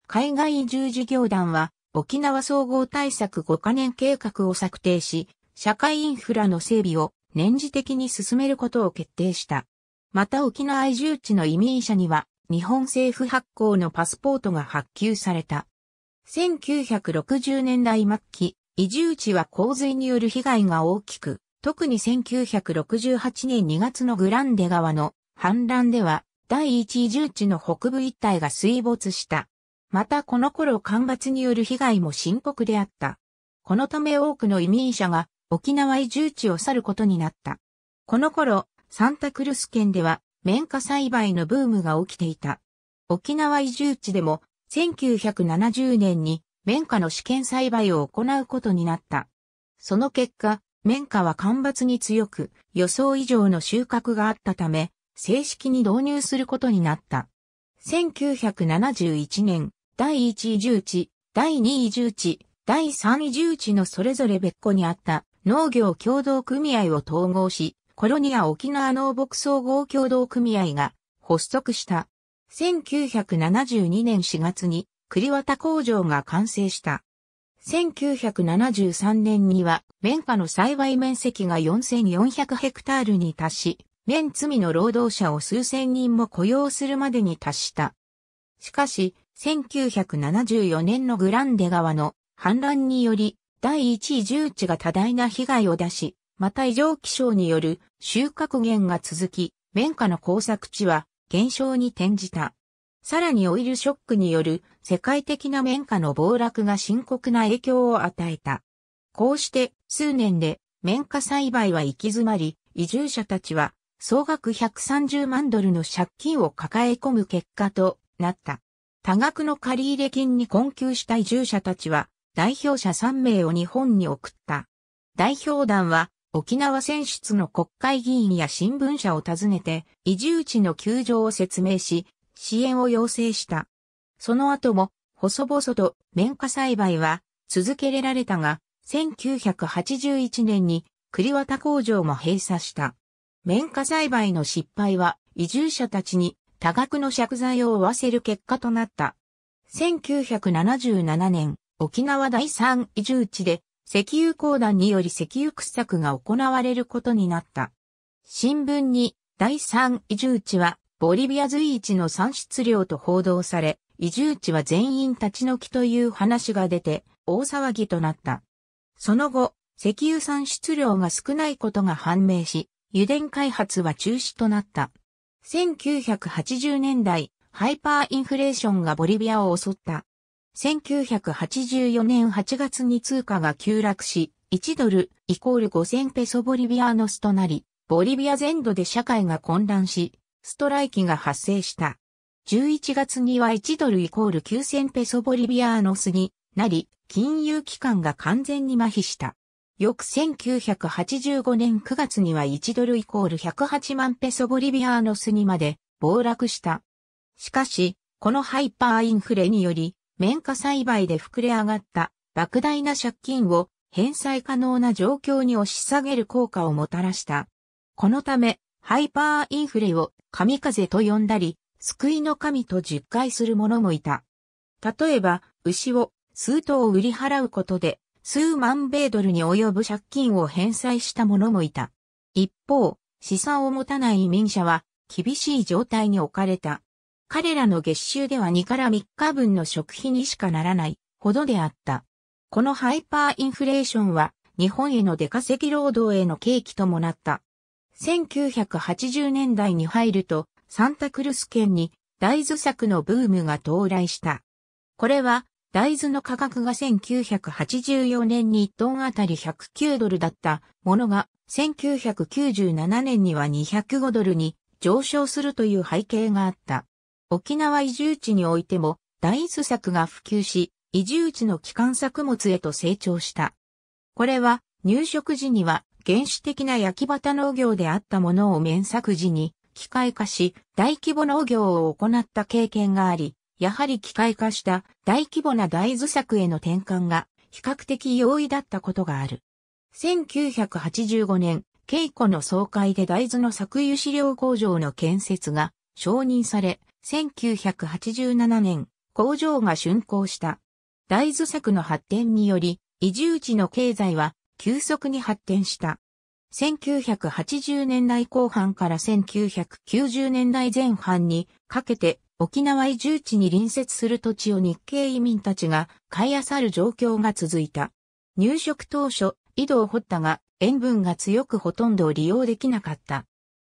海外移住事業団は沖縄総合対策5カ年計画を策定し、社会インフラの整備を年次的に進めることを決定した。また沖縄移住地の移民者には、日本政府発行のパスポートが発給された。1960年代末期、移住地は洪水による被害が大きく、特に1968年2月のグランデ川の氾濫では、第一移住地の北部一帯が水没した。またこの頃干ばつによる被害も深刻であった。このため多くの移民者が沖縄移住地を去ることになった。この頃、サンタクルス県では綿花栽培のブームが起きていた。沖縄移住地でも1970年に綿花の試験栽培を行うことになった。その結果、綿花は干ばつに強く予想以上の収穫があったため、正式に導入することになった。1971年、第1位重地、第2位重地、第3位重地のそれぞれ別個にあった農業協同組合を統合し、コロニア沖縄農牧総合協同組合が発足した。1972年4月に栗綿工場が完成した。1973年には、綿花の栽培面積が4400ヘクタールに達し、綿積みの労働者を数千人も雇用するまでに達した。しかし、1974年のグランデ川の氾濫により、第一位重地が多大な被害を出し、また異常気象による収穫減が続き、綿花の工作地は減少に転じた。さらにオイルショックによる世界的な綿花の暴落が深刻な影響を与えた。こうして数年で綿花栽培は行き詰まり、移住者たちは総額130万ドルの借金を抱え込む結果となった。多額の借入金に困窮した移住者たちは、代表者3名を日本に送った。代表団は、沖縄選出の国会議員や新聞社を訪ねて、移住地の窮状を説明し、支援を要請した。その後も、細々と綿花栽培は続けられたが、1981年に栗綿工場も閉鎖した。綿花栽培の失敗は移住者たちに多額の借財を負わせる結果となった。1977年、沖縄第3移住地で石油鉱団により石油掘削が行われることになった。新聞に第3移住地はボリビア随一の産出量と報道され、移住地は全員立ち退きという話が出て大騒ぎとなった。その後、石油産出量が少ないことが判明し、油田開発は中止となった。1980年代、ハイパーインフレーションがボリビアを襲った。1984年8月に通貨が急落し、1ドルイコール5000ペソボリビアノスとなり、ボリビア全土で社会が混乱し、ストライキが発生した。11月には1ドルイコール9000ペソボリビアノスになり、金融機関が完全に麻痺した。翌1985年9月には1ドルイコール108万ペソボリビアーノスにまで暴落した。しかし、このハイパーインフレにより、綿花栽培で膨れ上がった莫大な借金を返済可能な状況に押し下げる効果をもたらした。このため、ハイパーインフレを神風と呼んだり、救いの神と実戒する者もいた。例えば、牛を数頭売り払うことで数万米ドルに及ぶ借金を返済した者もいた。一方、資産を持たない移民者は厳しい状態に置かれた。彼らの月収では2から3日分の食費にしかならないほどであった。このハイパーインフレーションは日本への出稼ぎ労働への契機ともなった。1980年代に入るとサンタクルス県に大豆作のブームが到来した。これは大豆の価格が1984年に1トンあたり109ドルだったものが、1997年には205ドルに上昇するという背景があった。沖縄移住地においても大豆作が普及し、移住地の基幹作物へと成長した。これは入植時には原始的な焼き畑農業であったものを面作時に機械化し大規模農業を行った経験があり、やはり機械化した大規模な大豆作への転換が比較的容易だったことがある。1985年、稽古の総会で大豆の作油資料工場の建設が承認され、1987年、工場が竣工した。大豆作の発展により、移住地の経済は急速に発展した。1980年代後半から1990年代前半にかけて沖縄移住地に隣接する土地を日系移民たちが買い漁る状況が続いた。入植当初、井戸を掘ったが、塩分が強くほとんど利用できなかった。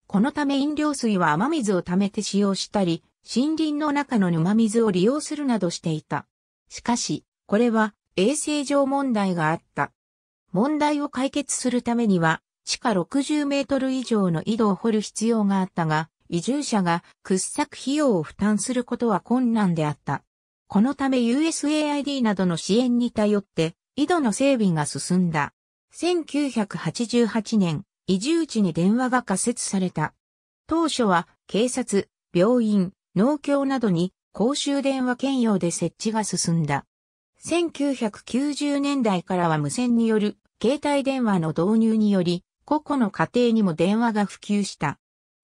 このため飲料水は雨水を溜めて使用したり、森林の中の沼水を利用するなどしていた。しかし、これは衛生上問題があった。問題を解決するためには、地下60メートル以上の井戸を掘る必要があったが、移住者が掘削費用を負担することは困難であった。このため USAID などの支援に頼って、井戸の整備が進んだ。1988年、移住地に電話が仮設された。当初は警察、病院、農協などに公衆電話兼用で設置が進んだ。1990年代からは無線による携帯電話の導入により、個々の家庭にも電話が普及した。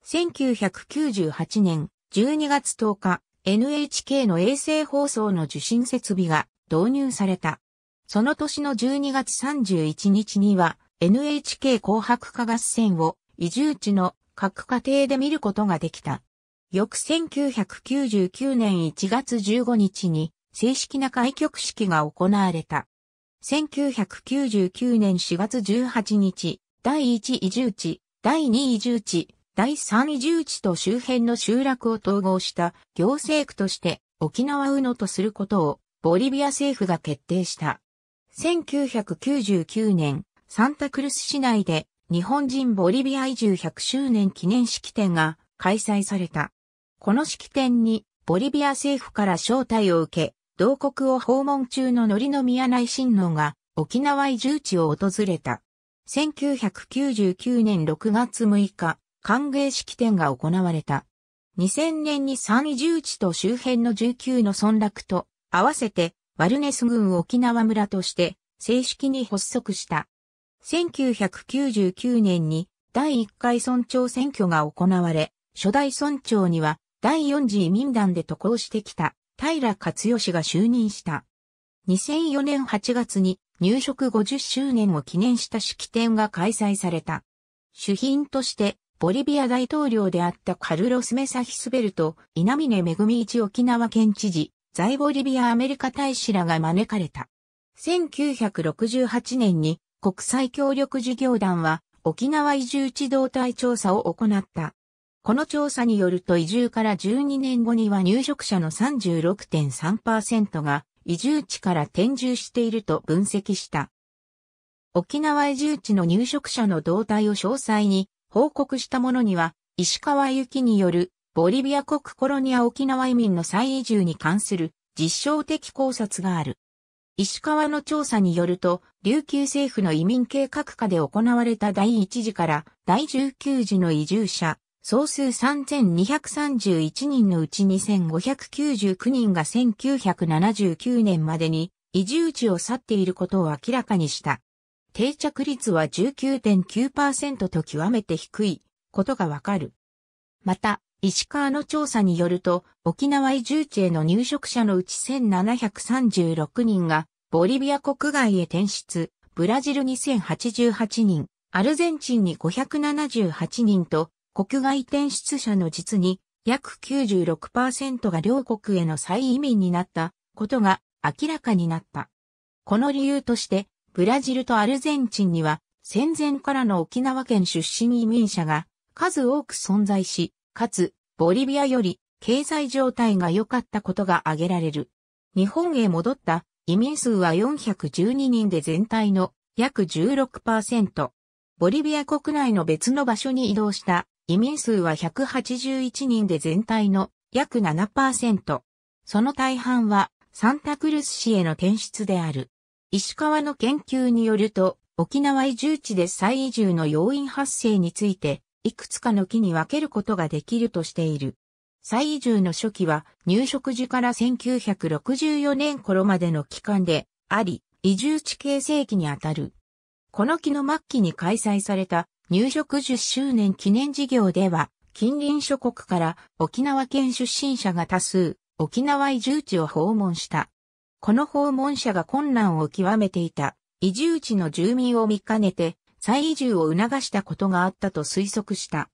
1998年12月10日、NHK の衛星放送の受信設備が導入された。その年の12月31日には NHK 紅白化合戦を移住地の各家庭で見ることができた。翌1999年1月15日に正式な開局式が行われた。1999年4月18日、第1移住地、第2移住地、第三移住地と周辺の集落を統合した行政区として沖縄うのとすることをボリビア政府が決定した。1999年、サンタクルス市内で日本人ボリビア移住100周年記念式典が開催された。この式典にボリビア政府から招待を受け、同国を訪問中のノノリ則ナ内新王が沖縄移住地を訪れた。1999年6月6日、歓迎式典が行われた。2000年に三位重地と周辺の19の村落と合わせてワルネス郡沖縄村として正式に発足した。1999年に第1回村長選挙が行われ、初代村長には第4次移民団で渡航してきた平勝義が就任した。2004年8月に入植50周年を記念した式典が開催された。主賓としてボリビア大統領であったカルロス・メサヒスベルト、稲峰恵一沖縄県知事、在ボリビアアメリカ大使らが招かれた。1968年に国際協力事業団は沖縄移住地動態調査を行った。この調査によると移住から12年後には入植者の36.3%が移住地から転住していると分析した。沖縄移住地の入植者の動態を詳細に報告したものには、石川行きによる、ボリビア国コロニア沖縄移民の再移住に関する実証的考察がある。石川の調査によると、琉球政府の移民計画下で行われた第1次から第19次の移住者、総数3231人のうち2599人が1979年までに移住地を去っていることを明らかにした。定着率は19.9%と極めて低いことがわかる。また、石川の調査によると、沖縄移住地への入植者のうち1736人が、ボリビア国外へ転出、ブラジル2088人、アルゼンチンに578人と、国外転出者の実に約96%が両国への再移民になったことが明らかになった。この理由としてブラジルとアルゼンチンには戦前からの沖縄県出身移民者が数多く存在し、かつボリビアより経済状態が良かったことが挙げられる。日本へ戻った移民数は412人で全体の約16%。ボリビア国内の別の場所に移動した移民数は181人で全体の約7%。その大半はサンタクルス市への転出である。石川の研究によると、沖縄移住地で再移住の要因発生について、いくつかの木に分けることができるとしている。再移住の初期は入植時から1964年頃までの期間であり、移住地形成期にあたる。この期の末期に開催された入植10周年記念事業では、近隣諸国から沖縄県出身者が多数、沖縄移住地を訪問した。この訪問者が困難を極めていた移住地の住民を見かねて再移住を促したことがあったと推測した。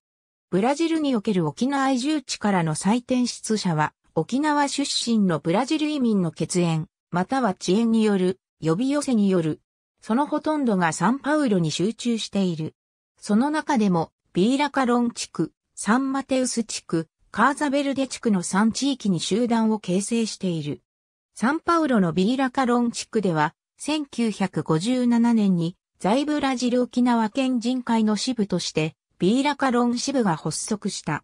ブラジルにおける沖縄移住地からの再転出者は沖縄出身のブラジル移民の血縁、または遅延による、呼び寄せによる、そのほとんどがサンパウロに集中している。その中でも、ビーラカロン地区、サンマテウス地区、カーザベルデ地区の3地域に集団を形成している。サンパウロのビーラカロン地区では、1957年に在ブラジル沖縄県人会の支部として、ビーラカロン支部が発足した。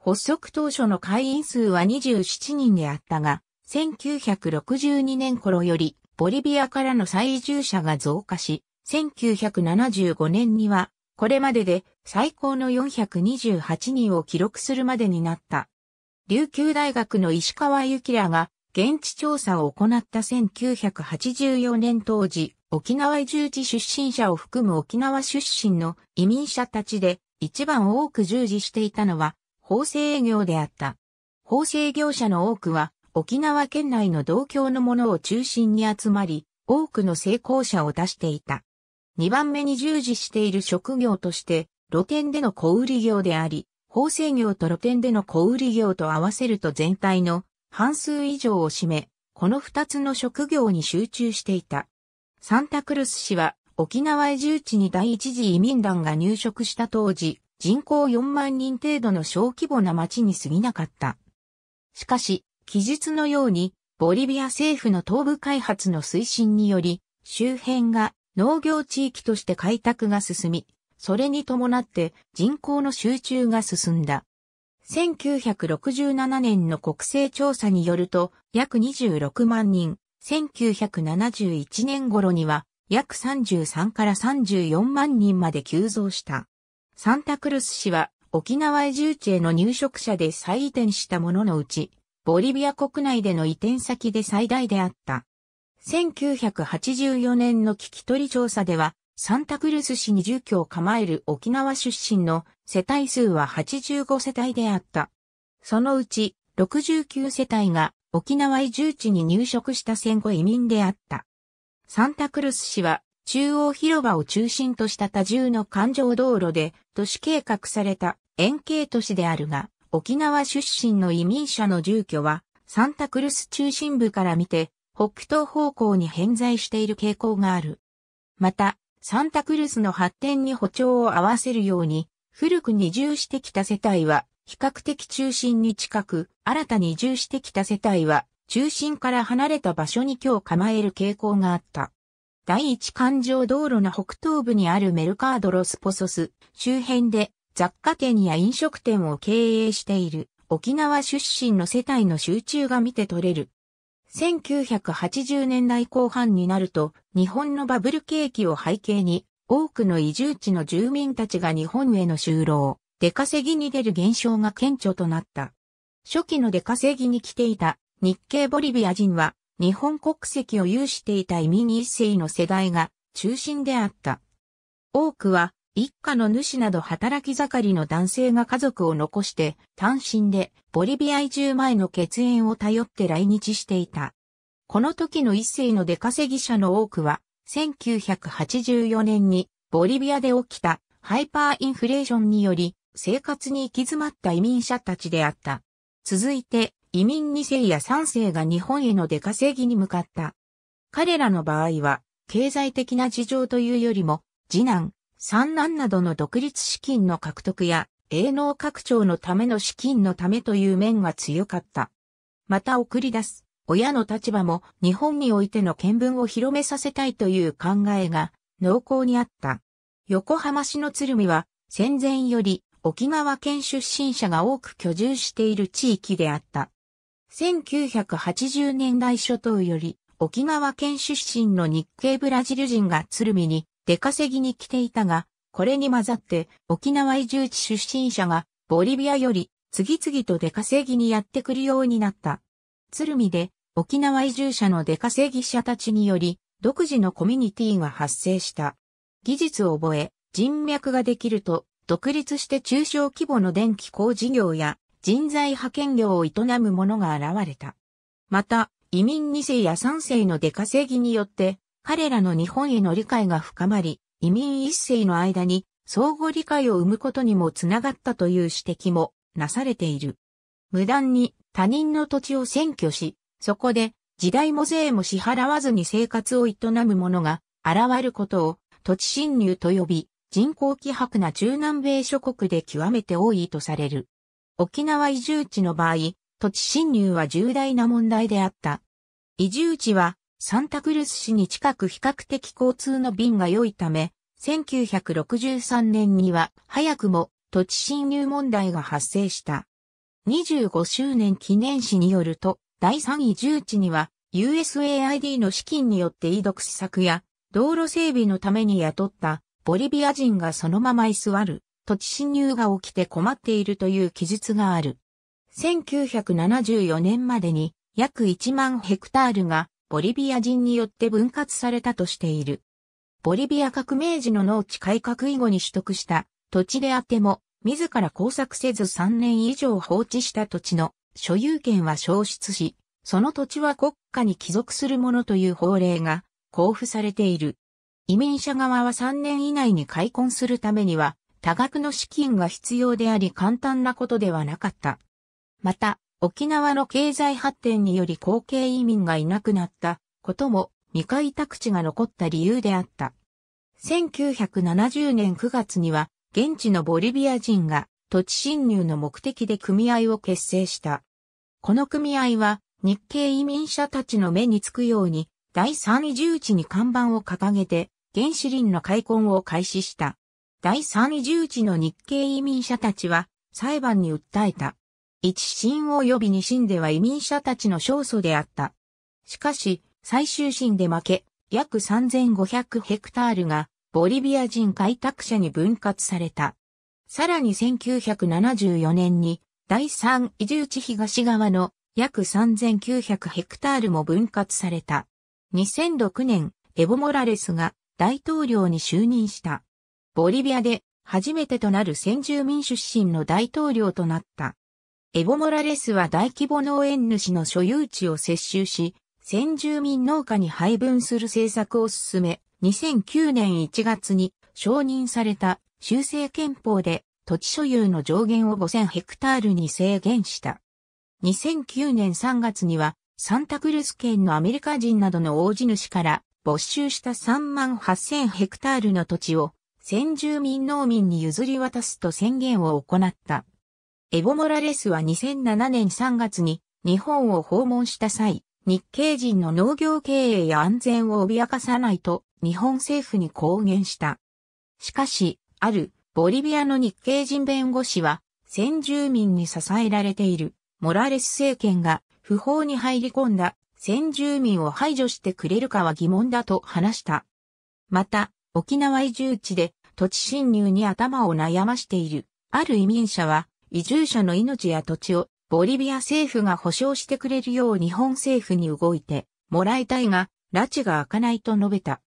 発足当初の会員数は27人であったが、1962年頃よりボリビアからの再移住者が増加し、1975年には、これまでで最高の428人を記録するまでになった。琉球大学の石川幸らが現地調査を行った1984年当時、沖縄移住地出身者を含む沖縄出身の移民者たちで一番多く従事していたのは縫製営業であった。縫製業者の多くは沖縄県内の同郷のものを中心に集まり、多くの成功者を出していた。二番目に従事している職業として、露店での小売業であり、縫製業と露店での小売業と合わせると全体の半数以上を占め、この二つの職業に集中していた。サンタクルス氏は沖縄移住地に第一次移民団が入植した当時、人口4万人程度の小規模な町に過ぎなかった。しかし、記述のように、ボリビア政府の東部開発の推進により、周辺が農業地域として開拓が進み、それに伴って人口の集中が進んだ。1967年の国勢調査によると、約26万人、1971年頃には、約33から34万人まで急増した。サンタクルス氏は、沖縄移住地への入植者で再移転したもののうち、ボリビア国内での移転先で最大であった。1984年の聞き取り調査では、サンタクルス市に住居を構える沖縄出身の世帯数は85世帯であった。そのうち69世帯が沖縄移住地に入植した戦後移民であった。サンタクルス市は中央広場を中心とした多重の環状道路で都市計画された円形都市であるが、沖縄出身の移民者の住居はサンタクルス中心部から見て北東方向に偏在している傾向がある。また、サンタクルスの発展に歩調を合わせるように、古くに移住してきた世帯は、比較的中心に近く、新たに移住してきた世帯は、中心から離れた場所に今日構える傾向があった。第一環状道路の北東部にあるメルカードロスポソス周辺で雑貨店や飲食店を経営している沖縄出身の世帯の集中が見て取れる。1980年代後半になると日本のバブル景気を背景に多くの移住地の住民たちが日本への就労、出稼ぎに出る現象が顕著となった。初期の出稼ぎに来ていた日系ボリビア人は日本国籍を有していた移民一世の世代が中心であった。多くは一家の主など働き盛りの男性が家族を残して単身でボリビア移住前の血縁を頼って来日していた。この時の一世の出稼ぎ者の多くは1984年にボリビアで起きたハイパーインフレーションにより生活に行き詰まった移民者たちであった。続いて移民2世や3世が日本への出稼ぎに向かった。彼らの場合は経済的な事情というよりも次男、三男などの独立資金の獲得や営農拡張のための資金のためという面が強かった。また送り出す。親の立場も日本においての見聞を広めさせたいという考えが濃厚にあった。横浜市の鶴見は戦前より沖縄県出身者が多く居住している地域であった。1980年代初頭より沖縄県出身の日系ブラジル人が鶴見に出稼ぎに来ていたが、これに混ざって沖縄移住地出身者がボリビアより次々と出稼ぎにやってくるようになった。鶴見で沖縄移住者の出稼ぎ者たちにより、独自のコミュニティが発生した。技術を覚え、人脈ができると、独立して中小規模の電気工事業や人材派遣業を営む者が現れた。また、移民2世や3世の出稼ぎによって、彼らの日本への理解が深まり、移民1世の間に相互理解を生むことにもつながったという指摘もなされている。無断に他人の土地を占拠し、そこで、時代も税も支払わずに生活を営む者が現ることを土地侵入と呼び、人口希薄な中南米諸国で極めて多いとされる。沖縄移住地の場合、土地侵入は重大な問題であった。移住地はサンタクルス市に近く比較的交通の便が良いため、1963年には早くも土地侵入問題が発生した。25周年記念誌によると、第3位重地には USAID の資金によって移読施策や道路整備のために雇ったボリビア人がそのまま居座る土地侵入が起きて困っているという記述がある。1974年までに約1万ヘクタールがボリビア人によって分割されたとしている。ボリビア革命時の農地改革以後に取得した土地であっても、自ら工作せず3年以上放置した土地の所有権は消失し、その土地は国家に帰属するものという法令が交付されている。移民者側は3年以内に開墾するためには多額の資金が必要であり簡単なことではなかった。また、沖縄の経済発展により後継移民がいなくなったことも未開拓地が残った理由であった。1970年9月には現地のボリビア人が土地侵入の目的で組合を結成した。この組合は日系移民者たちの目につくように第3重地に看板を掲げて原子林の開墾を開始した。第3重地の日系移民者たちは裁判に訴えた。一審及び二審では移民者たちの勝訴であった。しかし、最終審で負け、約3500ヘクタールがボリビア人開拓者に分割された。さらに1974年に第3移住地東側の約3900ヘクタールも分割された。2006年、エボ・モラレスが大統領に就任した。ボリビアで初めてとなる先住民出身の大統領となった。エボ・モラレスは大規模農園主の所有地を接収し、先住民農家に配分する政策を進め、2009年1月に承認された修正憲法で土地所有の上限を5000ヘクタールに制限した。2009年3月にはサンタクルス県のアメリカ人などの大地主から没収した3万8000ヘクタールの土地を先住民農民に譲り渡すと宣言を行った。エボ・モラレスは2007年3月に日本を訪問した際、日系人の農業経営や安全を脅かさないと日本政府に公言した。しかし、あるボリビアの日系人弁護士は、先住民に支えられているモラレス政権が不法に入り込んだ先住民を排除してくれるかは疑問だと話した。また、沖縄移住地で土地侵入に頭を悩ましているある移民者は、移住者の命や土地をボリビア政府が保障してくれるよう日本政府に動いてもらいたいが、拉致が開かないと述べた。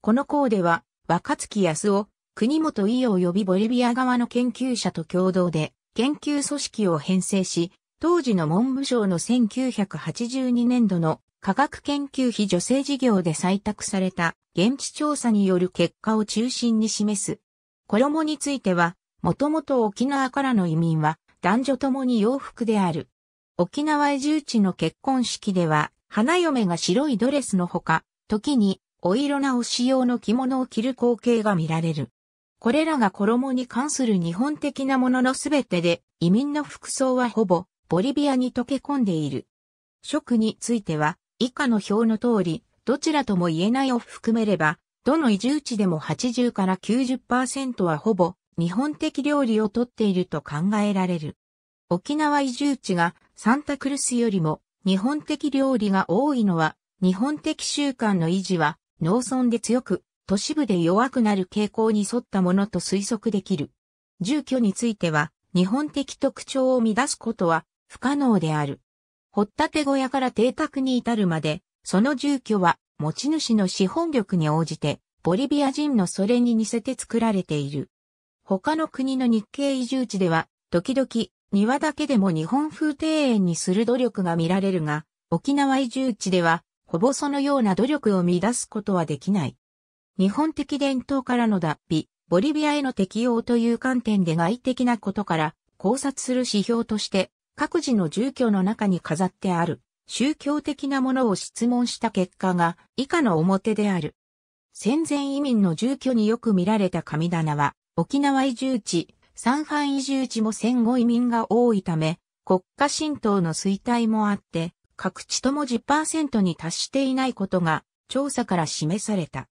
この項では、若月康夫、国本伊予及びボリビア側の研究者と共同で研究組織を編成し、当時の文部省の1982年度の科学研究費助成事業で採択された現地調査による結果を中心に示す。衣については、もともと沖縄からの移民は男女ともに洋服である。沖縄移住地の結婚式では、花嫁が白いドレスのほか、時にお色直し用の着物を着る光景が見られる。これらが衣に関する日本的なもののすべてで、移民の服装はほぼボリビアに溶け込んでいる。食については、以下の表の通り、どちらとも言えないを含めれば、どの移住地でも80から90%はほぼ日本的料理をとっていると考えられる。沖縄移住地がサンタクルスよりも日本的料理が多いのは日本的習慣の維持は農村で強く都市部で弱くなる傾向に沿ったものと推測できる。住居については、日本的特徴を乱すことは不可能である。掘ったて小屋から邸宅に至るまで、その住居は持ち主の資本力に応じて、ボリビア人のそれに似せて作られている。他の国の日系移住地では、時々庭だけでも日本風庭園にする努力が見られるが、沖縄移住地では、ほぼそのような努力を乱すことはできない。日本的伝統からの脱皮、ボリビアへの適用という観点で外的なことから考察する指標として、各自の住居の中に飾ってある宗教的なものを質問した結果が以下の表である。戦前移民の住居によく見られた神棚は、沖縄移住地、三藩移住地も戦後移民が多いため、国家神道の衰退もあって、各地とも10%に達していないことが調査から示された。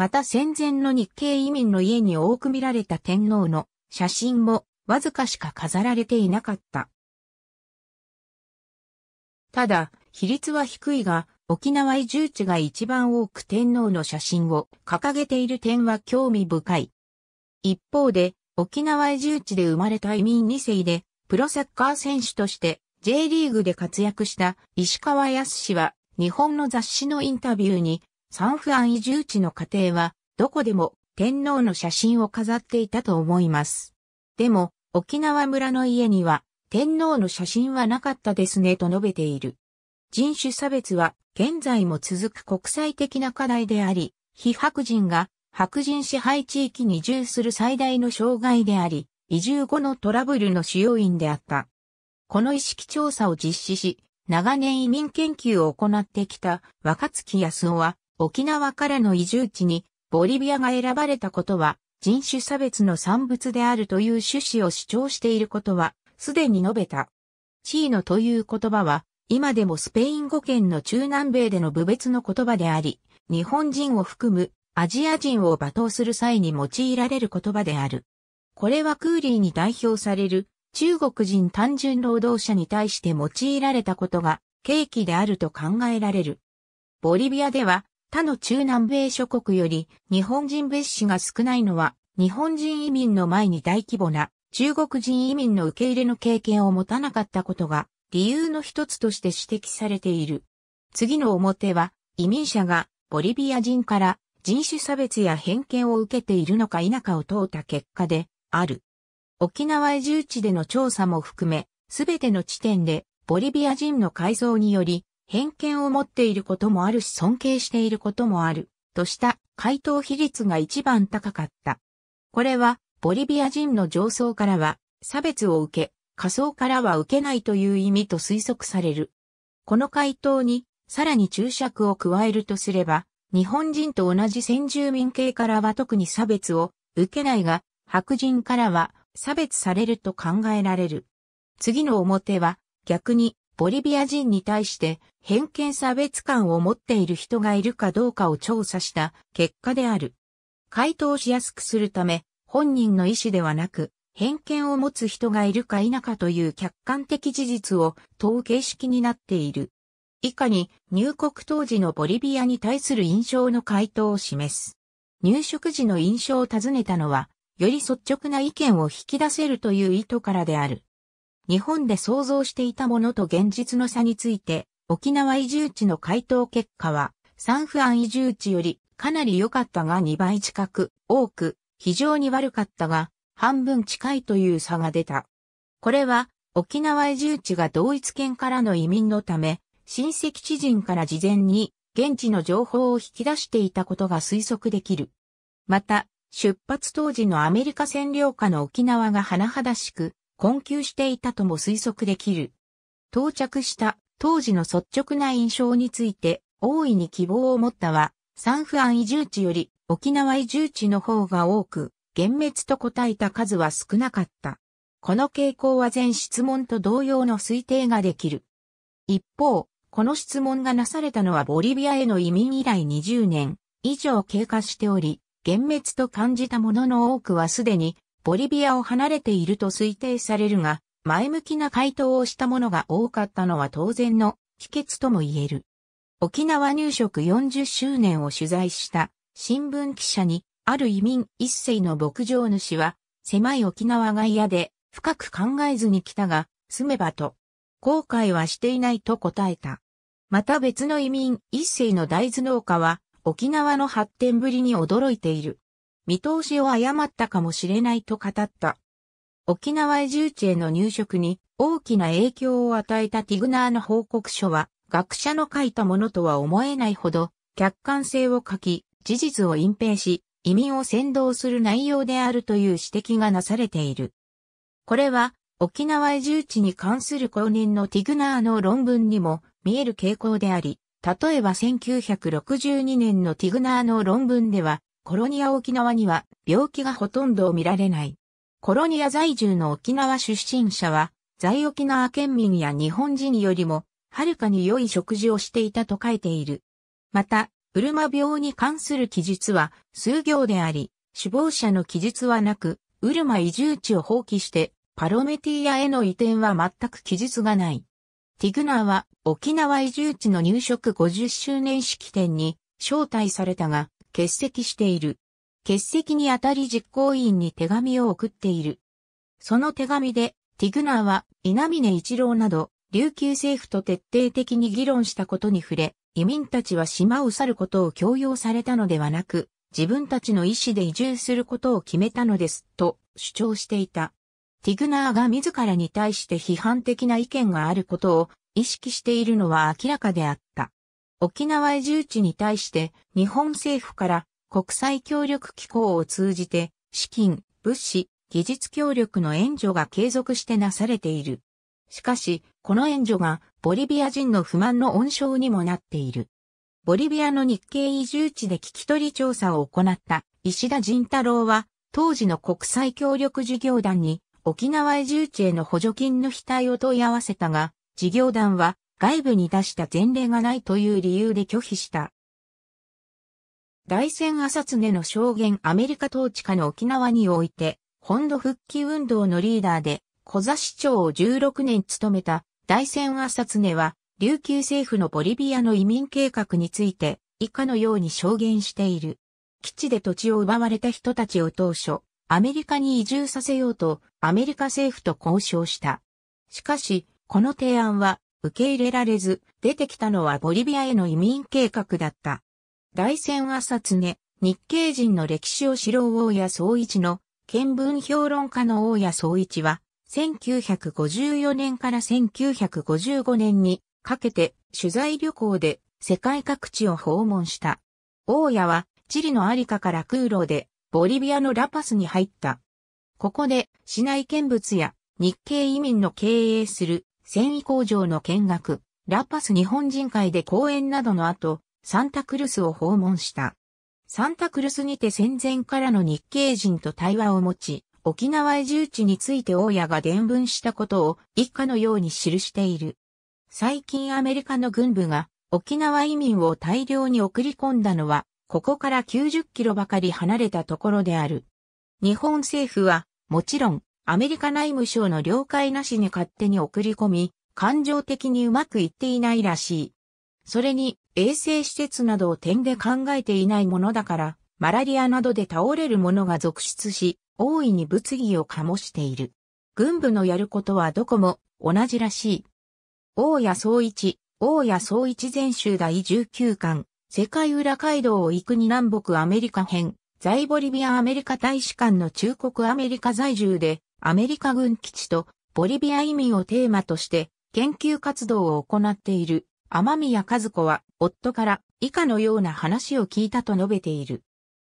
また戦前の日系移民の家に多く見られた天皇の写真もわずかしか飾られていなかった。ただ、比率は低いが、沖縄移住地が一番多く天皇の写真を掲げている点は興味深い。一方で、沖縄移住地で生まれた移民2世で、プロサッカー選手として J リーグで活躍した石川康氏は、日本の雑誌のインタビューに、サンフアン移住地の家庭は、どこでも天皇の写真を飾っていたと思います。でも、沖縄村の家には、天皇の写真はなかったですねと述べている。人種差別は現在も続く国際的な課題であり、非白人が白人支配地域に移住する最大の障害であり、移住後のトラブルの主要因であった。この意識調査を実施し、長年移民研究を行ってきた若月康夫は、沖縄からの移住地にボリビアが選ばれたことは人種差別の産物であるという趣旨を主張していることはすでに述べた。チーノという言葉は今でもスペイン語圏の中南米での部別の言葉であり、日本人を含むアジア人を罵倒する際に用いられる言葉である。これはクーリーに代表される中国人単純労働者に対して用いられたことが契機であると考えられる。ボリビアでは他の中南米諸国より日本人別紙が少ないのは日本人移民の前に大規模な中国人移民の受け入れの経験を持たなかったことが理由の一つとして指摘されている。次の表は移民者がボリビア人から人種差別や偏見を受けているのか否かを問うた結果である。沖縄移住地での調査も含め、すべての地点でボリビア人の改造により偏見を持っていることもあるし尊敬していることもある、とした回答比率が一番高かった。これは、ボリビア人の上層からは、差別を受け、仮想からは受けないという意味と推測される。この回答に、さらに注釈を加えるとすれば、日本人と同じ先住民系からは特に差別を受けないが、白人からは差別されると考えられる。次の表は、逆にボリビア人に対して偏見差別感を持っている人がいるかどうかを調査した結果である。回答しやすくするため、本人の意思ではなく、偏見を持つ人がいるか否かという客観的事実を問う形式になっている。以下に入国当時のボリビアに対する印象の回答を示す。入植時の印象を尋ねたのは、より率直な意見を引き出せるという意図からである。日本で想像していたものと現実の差について、沖縄移住地の回答結果は、サンフアン移住地よりかなり良かったが2倍近く、多く、非常に悪かったが、半分近いという差が出た。これは、沖縄移住地が同一県からの移民のため、親戚知人から事前に現地の情報を引き出していたことが推測できる。また、出発当時のアメリカ占領下の沖縄が甚だしく、困窮していたとも推測できる。到着した当時の率直な印象について大いに希望を持ったは、産アン移住地より沖縄移住地の方が多く、幻滅と答えた数は少なかった。この傾向は全質問と同様の推定ができる。一方、この質問がなされたのはボリビアへの移民以来20年以上経過しており、幻滅と感じたものの多くはすでにボリビアを離れていると推定されるが、前向きな回答をしたものが多かったのは当然の秘訣とも言える。沖縄入植40周年を取材した新聞記者に、ある移民一世の牧場主は、狭い沖縄が嫌で、深く考えずに来たが、住めばと、後悔はしていないと答えた。また別の移民一世の大豆農家は、沖縄の発展ぶりに驚いている。見通しを誤ったかもしれないと語った。沖縄移住地への入植に大きな影響を与えたティグナーの報告書は、学者の書いたものとは思えないほど、客観性を欠き、事実を隠蔽し、移民を先導する内容であるという指摘がなされている。これは、沖縄移住地に関する公認のティグナーの論文にも見える傾向であり、例えば1962年のティグナーの論文では、コロニア沖縄には病気がほとんど見られない。コロニア在住の沖縄出身者は、在沖縄県民や日本人よりも、はるかに良い食事をしていたと書いている。また、ウルマ病に関する記述は数行であり、死亡者の記述はなく、ウルマ移住地を放棄して、パロメティアへの移転は全く記述がない。ティグナーは沖縄移住地の入植50周年式典に招待されたが、欠席している。欠席にあたり実行委員に手紙を送っている。その手紙で、ティグナーは稲峰一郎など、琉球政府と徹底的に議論したことに触れ、移民たちは島を去ることを強要されたのではなく、自分たちの意思で移住することを決めたのです、と主張していた。ティグナーが自らに対して批判的な意見があることを意識しているのは明らかであった。沖縄移住地に対して日本政府から国際協力機構を通じて資金、物資、技術協力の援助が継続してなされている。しかし、この援助がボリビア人の不満の温床にもなっている。ボリビアの日系移住地で聞き取り調査を行った石田仁太郎は、当時の国際協力事業団に沖縄移住地への補助金の非対を問い合わせたが、事業団は外部に出した前例がないという理由で拒否した。大戦朝常の証言アメリカ統治下の沖縄において、本土復帰運動のリーダーで、小座市長を16年務めた大戦朝常は、琉球政府のボリビアの移民計画について、以下のように証言している。基地で土地を奪われた人たちを当初、アメリカに移住させようと、アメリカ政府と交渉した。しかし、この提案は、受け入れられず、出てきたのはボリビアへの移民計画だった。大戦朝常、日系人の歴史を知ろう大谷総一の、見聞評論家の大谷総一は、1954年から1955年にかけて取材旅行で世界各地を訪問した。大谷はチリのアリカから空路でボリビアのラパスに入った。ここで市内見物や日系移民の経営する繊維工場の見学、ラパス日本人会で講演などの後、サンタクルスを訪問した。サンタクルスにて戦前からの日系人と対話を持ち、沖縄移住地について大家が伝聞したことを一家のように記している。最近アメリカの軍部が沖縄移民を大量に送り込んだのは、ここから90キロばかり離れたところである。日本政府は、もちろん、アメリカ内務省の了解なしに勝手に送り込み、感情的にうまくいっていないらしい。それに、衛生施設などを点で考えていないものだから、マラリアなどで倒れるものが続出し、大いに物議を醸している。軍部のやることはどこも同じらしい。大谷総一、大谷総一全集第19巻、世界裏街道を行くに南北アメリカ編、在ボリビアアメリカ大使館の中国アメリカ在住で、アメリカ軍基地とボリビア移民をテーマとして研究活動を行っている天宮和子は夫から以下のような話を聞いたと述べている。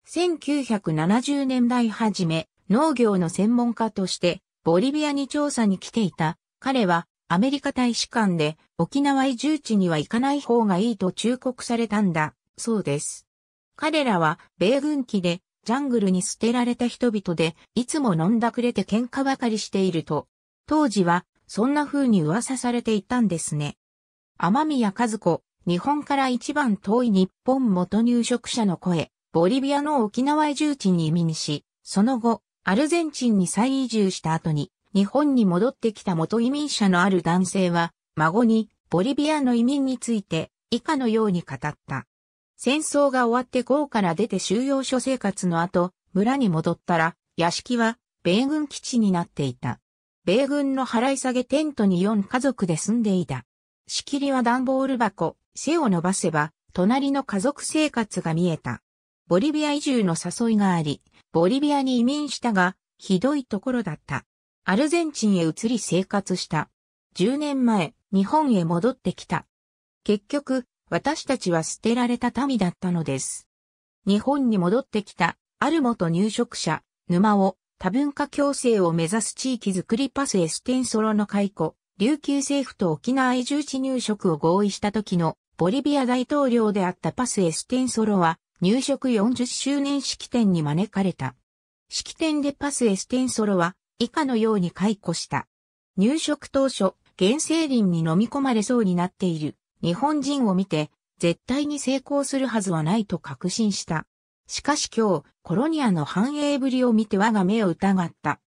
1970年代初め、農業の専門家としてボリビアに調査に来ていた彼はアメリカ大使館で沖縄移住地には行かない方がいいと忠告されたんだ、そうです。彼らは米軍機でジャングルに捨てられた人々で、いつも飲んだくれて喧嘩ばかりしていると、当時は、そんな風に噂されていたんですね。天宮和子、日本から一番遠い日本元入植者の声、ボリビアの沖縄移住地に移民し、その後、アルゼンチンに再移住した後に、日本に戻ってきた元移民者のある男性は、孫に、ボリビアの移民について、以下のように語った。戦争が終わって豪から出て収容所生活の後、村に戻ったら、屋敷は米軍基地になっていた。米軍の払い下げテントに4家族で住んでいた。仕切りは段ボール箱、背を伸ばせば、隣の家族生活が見えた。ボリビア移住の誘いがあり、ボリビアに移民したが、ひどいところだった。アルゼンチンへ移り生活した。10年前、日本へ戻ってきた。結局、私たちは捨てられた民だったのです。日本に戻ってきた、ある元入植者、沼を多文化共生を目指す地域づくりパスエステンソロの解雇、琉球政府と沖縄移住地入植を合意した時のボリビア大統領であったパスエステンソロは入植40周年式典に招かれた。式典でパスエステンソロは以下のように解雇した。入植当初、原生林に飲み込まれそうになっている。日本人を見て、絶対に成功するはずはないと確信した。しかし今日、コロニアの繁栄ぶりを見て我が目を疑った。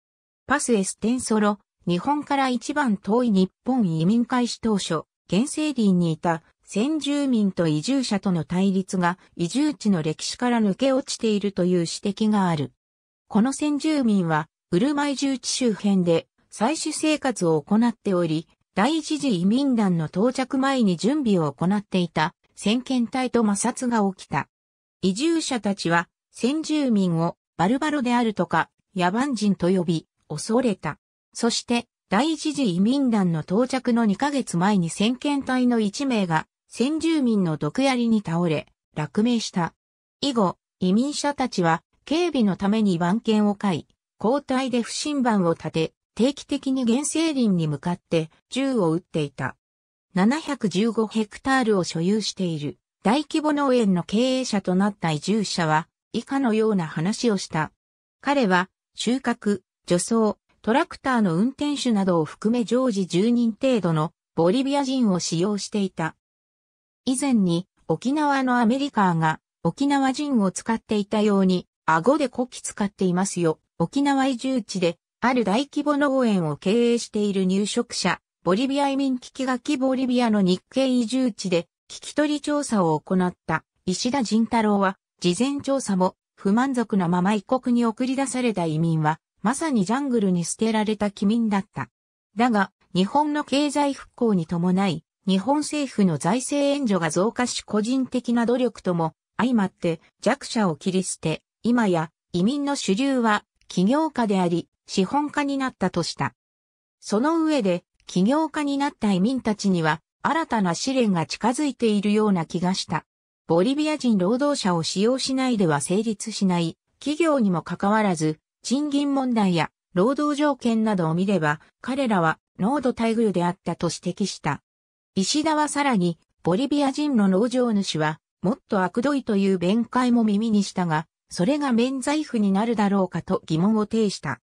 パスエステンソロ、日本から一番遠い日本移民開始当初、原生林にいた先住民と移住者との対立が移住地の歴史から抜け落ちているという指摘がある。この先住民は、ウルマイ住地周辺で採取生活を行っており、第一次移民団の到着前に準備を行っていた先遣隊と摩擦が起きた。移住者たちは先住民をバルバロであるとか野蛮人と呼び恐れた。そして第一次移民団の到着の2ヶ月前に先遣隊の1名が先住民の毒槍に倒れ落命した。以後、移民者たちは警備のために番犬を飼い、交代で不審番を立て、定期的に原生林に向かって銃を撃っていた。715ヘクタールを所有している大規模農園の経営者となった移住者は以下のような話をした。彼は収穫、除草、トラクターの運転手などを含め常時10人程度のボリビア人を使用していた。以前に沖縄のアメリカーが沖縄人を使っていたように、顎でこき使っていますよ。沖縄移住地である大規模農園を経営している入植者、ボリビア移民危機が希ボリビアの日系移住地で聞き取り調査を行った石田仁太郎は、事前調査も不満足なまま異国に送り出された移民は、まさにジャングルに捨てられた機民だった。だが、日本の経済復興に伴い、日本政府の財政援助が増加し個人的な努力とも相まって弱者を切り捨て、今や移民の主流は起業家であり、資本家になったとした。その上で、起業家になった移民たちには、新たな試練が近づいているような気がした。ボリビア人労働者を使用しないでは成立しない、企業にもかかわらず、賃金問題や労働条件などを見れば、彼らは濃度待遇であったと指摘した。石田はさらに、ボリビア人の農場主は、もっと悪どいという弁解も耳にしたが、それが免罪符になるだろうかと疑問を呈した。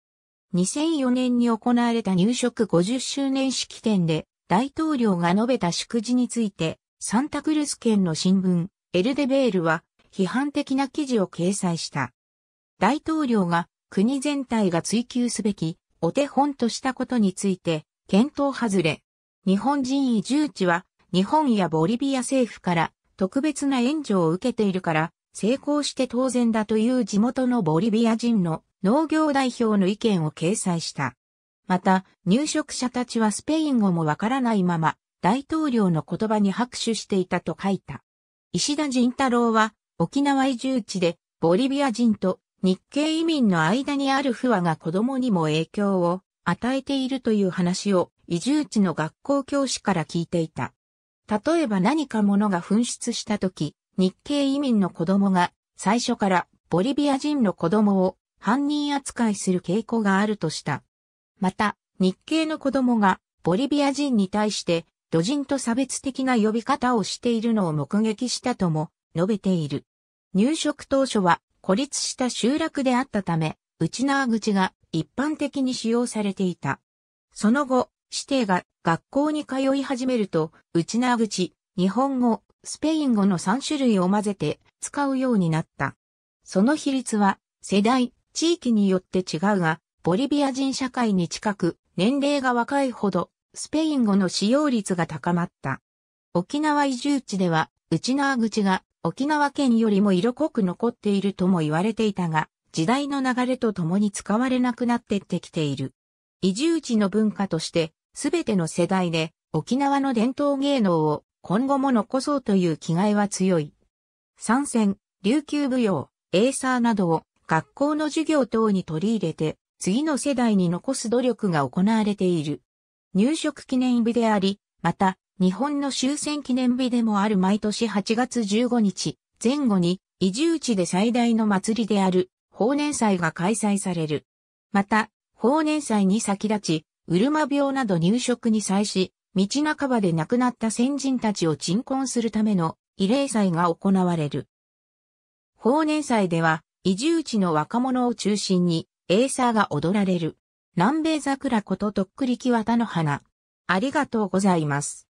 2004年に行われた入植50周年式典で大統領が述べた祝辞についてサンタクルス県の新聞エルデベールは批判的な記事を掲載した。大統領が国全体が追求すべきお手本としたことについて検討外れ。日本人移住地は日本やボリビア政府から特別な援助を受けているから成功して当然だという地元のボリビア人の農業代表の意見を掲載した。また、入植者たちはスペイン語もわからないまま、大統領の言葉に拍手していたと書いた。石田仁太郎は、沖縄移住地で、ボリビア人と日系移民の間にある不和が子供にも影響を与えているという話を移住地の学校教師から聞いていた。例えば何か物が紛失した時、日系移民の子供が最初からボリビア人の子供を犯人扱いする傾向があるとした。また、日系の子供がボリビア人に対して土人と差別的な呼び方をしているのを目撃したとも述べている。入植当初は孤立した集落であったため、内縄口が一般的に使用されていた。その後、指定が学校に通い始めると、内縄口、日本語、スペイン語の3種類を混ぜて使うようになった。その比率は世代、地域によって違うが、ボリビア人社会に近く、年齢が若いほど、スペイン語の使用率が高まった。沖縄移住地では、内縄口が沖縄県よりも色濃く残っているとも言われていたが、時代の流れと共に使われなくなってってきている。移住地の文化として、すべての世代で沖縄の伝統芸能を今後も残そうという気概は強い。参戦、琉球舞踊、エーサーなどを学校の授業等に取り入れて、次の世代に残す努力が行われている。入職記念日であり、また、日本の終戦記念日でもある毎年8月15日前後に移住地で最大の祭りである法年祭が開催される。また、法年祭に先立ち、うるま病など入植に際し、道半ばで亡くなった先人たちを鎮魂するための慰霊祭が行われる。法年祭では、移住地の若者を中心に、エーサーが踊られる。南米桜こととっくりき綿の花。ありがとうございます。